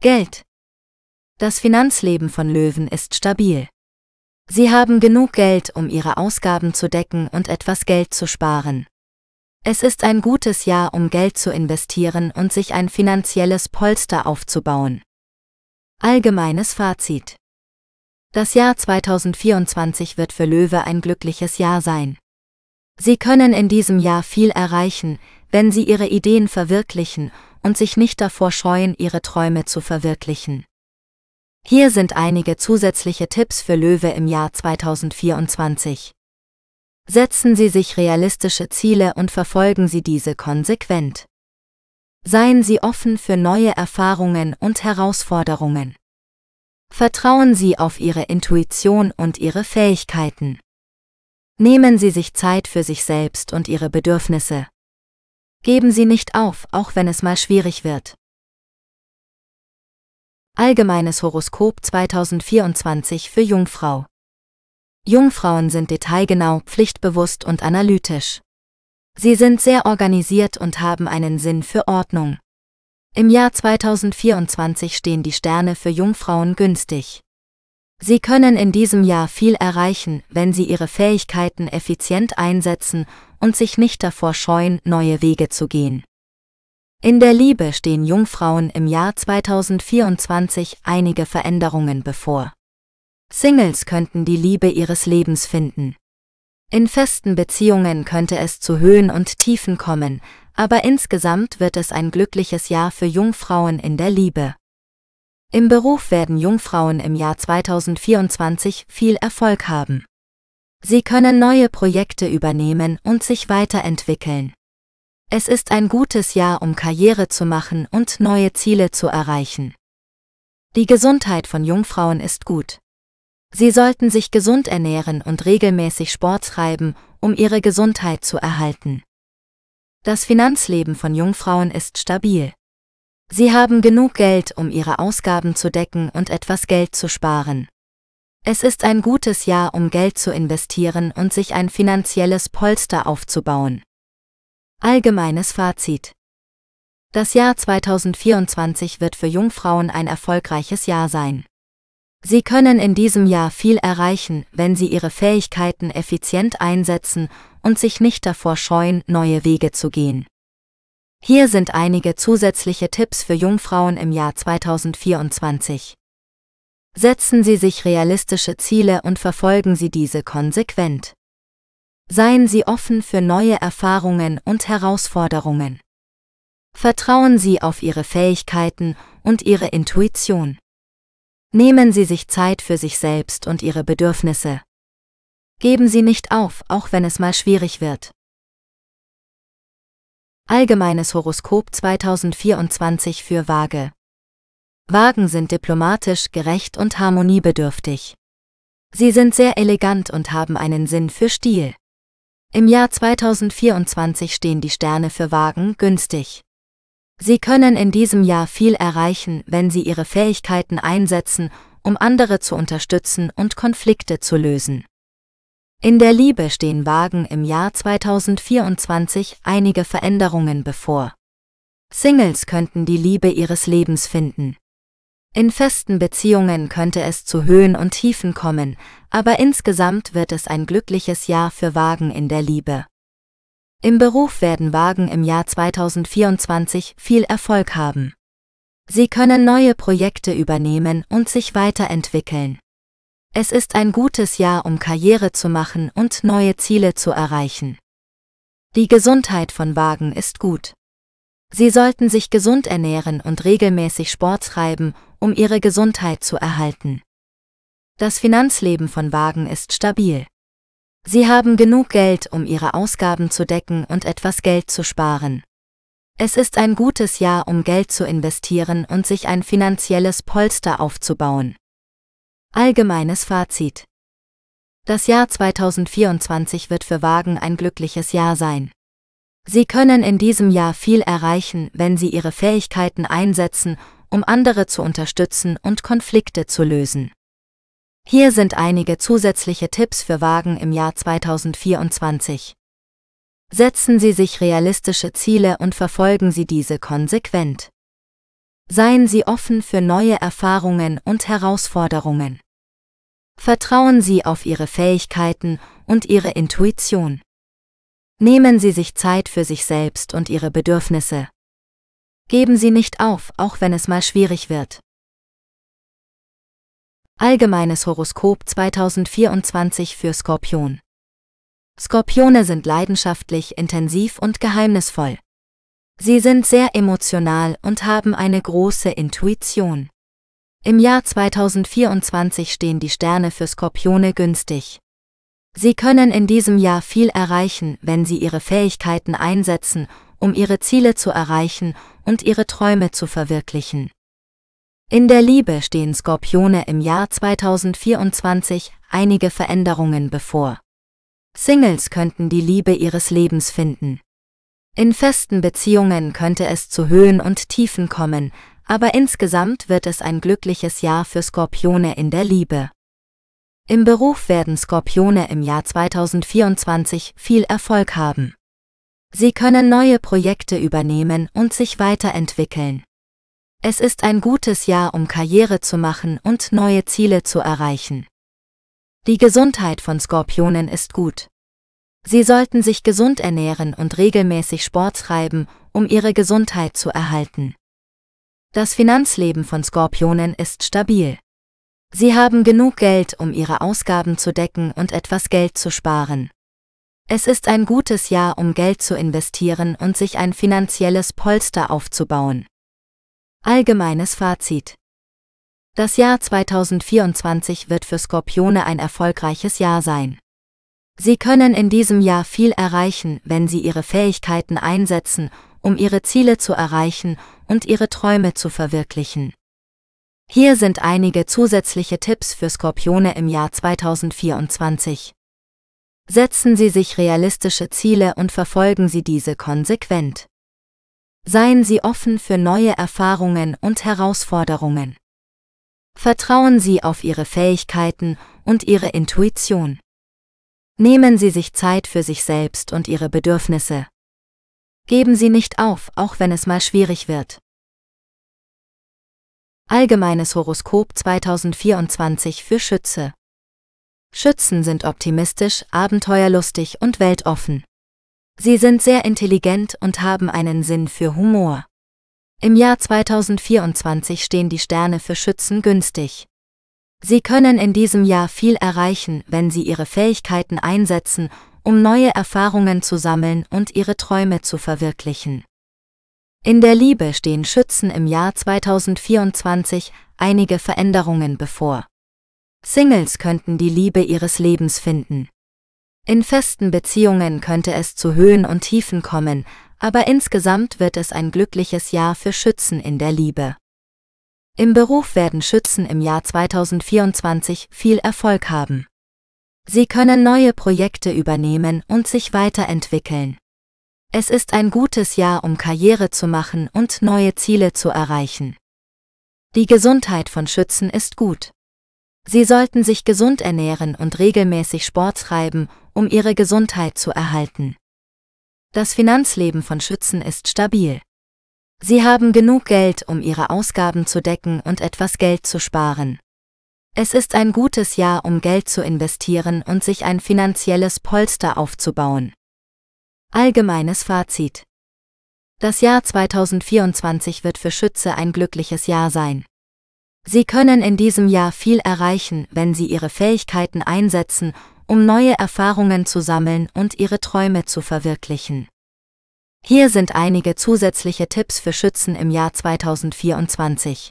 Geld. Das Finanzleben von Löwen ist stabil. Sie haben genug Geld, um Ihre Ausgaben zu decken und etwas Geld zu sparen. Es ist ein gutes Jahr, um Geld zu investieren und sich ein finanzielles Polster aufzubauen. Allgemeines Fazit. Das Jahr 2024 wird für Löwe ein glückliches Jahr sein. Sie können in diesem Jahr viel erreichen, wenn Sie Ihre Ideen verwirklichen und sich nicht davor scheuen, Ihre Träume zu verwirklichen. Hier sind einige zusätzliche Tipps für Löwe im Jahr 2024. Setzen Sie sich realistische Ziele und verfolgen Sie diese konsequent. Seien Sie offen für neue Erfahrungen und Herausforderungen. Vertrauen Sie auf Ihre Intuition und Ihre Fähigkeiten. Nehmen Sie sich Zeit für sich selbst und Ihre Bedürfnisse. Geben Sie nicht auf, auch wenn es mal schwierig wird. Allgemeines Horoskop 2024 für Jungfrau. Jungfrauen sind detailgenau, pflichtbewusst und analytisch. Sie sind sehr organisiert und haben einen Sinn für Ordnung. Im Jahr 2024 stehen die Sterne für Jungfrauen günstig. Sie können in diesem Jahr viel erreichen, wenn sie ihre Fähigkeiten effizient einsetzen und sich nicht davor scheuen, neue Wege zu gehen. In der Liebe stehen Jungfrauen im Jahr 2024 einige Veränderungen bevor. Singles könnten die Liebe ihres Lebens finden. In festen Beziehungen könnte es zu Höhen und Tiefen kommen, aber insgesamt wird es ein glückliches Jahr für Jungfrauen in der Liebe. Im Beruf werden Jungfrauen im Jahr 2024 viel Erfolg haben. Sie können neue Projekte übernehmen und sich weiterentwickeln. Es ist ein gutes Jahr, um Karriere zu machen und neue Ziele zu erreichen. Die Gesundheit von Jungfrauen ist gut. Sie sollten sich gesund ernähren und regelmäßig Sport treiben, um ihre Gesundheit zu erhalten. Das Finanzleben von Jungfrauen ist stabil. Sie haben genug Geld, um ihre Ausgaben zu decken und etwas Geld zu sparen. Es ist ein gutes Jahr, um Geld zu investieren und sich ein finanzielles Polster aufzubauen. Allgemeines Fazit. Das Jahr 2024 wird für Jungfrauen ein erfolgreiches Jahr sein. Sie können in diesem Jahr viel erreichen, wenn sie ihre Fähigkeiten effizient einsetzen und sich nicht davor scheuen, neue Wege zu gehen. Hier sind einige zusätzliche Tipps für Jungfrauen im Jahr 2024. Setzen Sie sich realistische Ziele und verfolgen Sie diese konsequent. Seien Sie offen für neue Erfahrungen und Herausforderungen. Vertrauen Sie auf Ihre Fähigkeiten und Ihre Intuition. Nehmen Sie sich Zeit für sich selbst und Ihre Bedürfnisse. Geben Sie nicht auf, auch wenn es mal schwierig wird. Allgemeines Horoskop 2024 für Waage. Wagen sind diplomatisch, gerecht und harmoniebedürftig. Sie sind sehr elegant und haben einen Sinn für Stil. Im Jahr 2024 stehen die Sterne für Wagen günstig. Sie können in diesem Jahr viel erreichen, wenn Sie Ihre Fähigkeiten einsetzen, um andere zu unterstützen und Konflikte zu lösen. In der Liebe stehen Wagen im Jahr 2024 einige Veränderungen bevor. Singles könnten die Liebe ihres Lebens finden. In festen Beziehungen könnte es zu Höhen und Tiefen kommen, aber insgesamt wird es ein glückliches Jahr für Wagen in der Liebe. Im Beruf werden Wagen im Jahr 2024 viel Erfolg haben. Sie können neue Projekte übernehmen und sich weiterentwickeln. Es ist ein gutes Jahr, um Karriere zu machen und neue Ziele zu erreichen. Die Gesundheit von Wagen ist gut. Sie sollten sich gesund ernähren und regelmäßig Sport treiben, um ihre Gesundheit zu erhalten. Das Finanzleben von Wagen ist stabil. Sie haben genug Geld, um ihre Ausgaben zu decken und etwas Geld zu sparen. Es ist ein gutes Jahr, um Geld zu investieren und sich ein finanzielles Polster aufzubauen. Allgemeines Fazit. Das Jahr 2024 wird für Wagen ein glückliches Jahr sein. Sie können in diesem Jahr viel erreichen, wenn Sie Ihre Fähigkeiten einsetzen, um andere zu unterstützen und Konflikte zu lösen. Hier sind einige zusätzliche Tipps für Wagen im Jahr 2024. Setzen Sie sich realistische Ziele und verfolgen Sie diese konsequent. Seien Sie offen für neue Erfahrungen und Herausforderungen. Vertrauen Sie auf Ihre Fähigkeiten und Ihre Intuition. Nehmen Sie sich Zeit für sich selbst und Ihre Bedürfnisse. Geben Sie nicht auf, auch wenn es mal schwierig wird. Allgemeines Horoskop 2024 für Skorpion. Skorpione sind leidenschaftlich, intensiv und geheimnisvoll. Sie sind sehr emotional und haben eine große Intuition. Im Jahr 2024 stehen die Sterne für Skorpione günstig. Sie können in diesem Jahr viel erreichen, wenn sie ihre Fähigkeiten einsetzen, um ihre Ziele zu erreichen und ihre Träume zu verwirklichen. In der Liebe stehen Skorpione im Jahr 2024 einige Veränderungen bevor. Singles könnten die Liebe ihres Lebens finden. In festen Beziehungen könnte es zu Höhen und Tiefen kommen, aber insgesamt wird es ein glückliches Jahr für Skorpione in der Liebe. Im Beruf werden Skorpione im Jahr 2024 viel Erfolg haben. Sie können neue Projekte übernehmen und sich weiterentwickeln. Es ist ein gutes Jahr, um Karriere zu machen und neue Ziele zu erreichen. Die Gesundheit von Skorpionen ist gut. Sie sollten sich gesund ernähren und regelmäßig Sport treiben, um ihre Gesundheit zu erhalten. Das Finanzleben von Skorpionen ist stabil. Sie haben genug Geld, um ihre Ausgaben zu decken und etwas Geld zu sparen. Es ist ein gutes Jahr, um Geld zu investieren und sich ein finanzielles Polster aufzubauen. Allgemeines Fazit. Das Jahr 2024 wird für Skorpione ein erfolgreiches Jahr sein. Sie können in diesem Jahr viel erreichen, wenn Sie Ihre Fähigkeiten einsetzen, um Ihre Ziele zu erreichen und Ihre Träume zu verwirklichen. Hier sind einige zusätzliche Tipps für Skorpione im Jahr 2024. Setzen Sie sich realistische Ziele und verfolgen Sie diese konsequent. Seien Sie offen für neue Erfahrungen und Herausforderungen. Vertrauen Sie auf Ihre Fähigkeiten und Ihre Intuition. Nehmen Sie sich Zeit für sich selbst und Ihre Bedürfnisse. Geben Sie nicht auf, auch wenn es mal schwierig wird. Allgemeines Horoskop 2024 für Schütze. Schützen sind optimistisch, abenteuerlustig und weltoffen. Sie sind sehr intelligent und haben einen Sinn für Humor. Im Jahr 2024 stehen die Sterne für Schützen günstig. Sie können in diesem Jahr viel erreichen, wenn Sie Ihre Fähigkeiten einsetzen, um neue Erfahrungen zu sammeln und Ihre Träume zu verwirklichen. In der Liebe stehen Schützen im Jahr 2024 einige Veränderungen bevor. Singles könnten die Liebe ihres Lebens finden. In festen Beziehungen könnte es zu Höhen und Tiefen kommen, aber insgesamt wird es ein glückliches Jahr für Schützen in der Liebe. Im Beruf werden Schützen im Jahr 2024 viel Erfolg haben. Sie können neue Projekte übernehmen und sich weiterentwickeln. Es ist ein gutes Jahr, um Karriere zu machen und neue Ziele zu erreichen. Die Gesundheit von Schützen ist gut. Sie sollten sich gesund ernähren und regelmäßig Sport treiben, um ihre Gesundheit zu erhalten. Das Finanzleben von Schützen ist stabil. Sie haben genug Geld, um ihre Ausgaben zu decken und etwas Geld zu sparen. Es ist ein gutes Jahr, um Geld zu investieren und sich ein finanzielles Polster aufzubauen. Allgemeines Fazit. Das Jahr 2024 wird für Schütze ein glückliches Jahr sein. Sie können in diesem Jahr viel erreichen, wenn Sie Ihre Fähigkeiten einsetzen um neue Erfahrungen zu sammeln und ihre Träume zu verwirklichen. Hier sind einige zusätzliche Tipps für Schützen im Jahr 2024.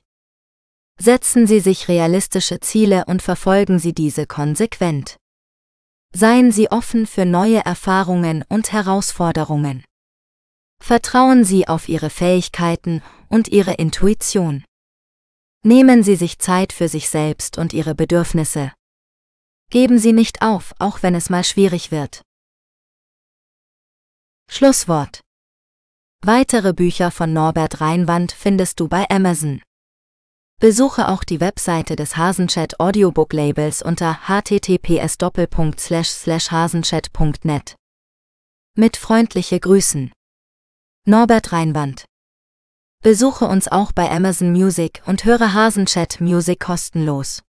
Setzen Sie sich realistische Ziele und verfolgen Sie diese konsequent. Seien Sie offen für neue Erfahrungen und Herausforderungen. Vertrauen Sie auf Ihre Fähigkeiten und Ihre Intuition. Nehmen Sie sich Zeit für sich selbst und Ihre Bedürfnisse. Geben Sie nicht auf, auch wenn es mal schwierig wird. Schlusswort. Weitere Bücher von Norbert Reinwand findest du bei Amazon. Besuche auch die Webseite des Hasenchat Audiobook Labels unter https://hasenchat.net. Mit freundliche Grüßen. Norbert Reinwand. Besuche uns auch bei Amazon Music und höre Hasenchat Music kostenlos.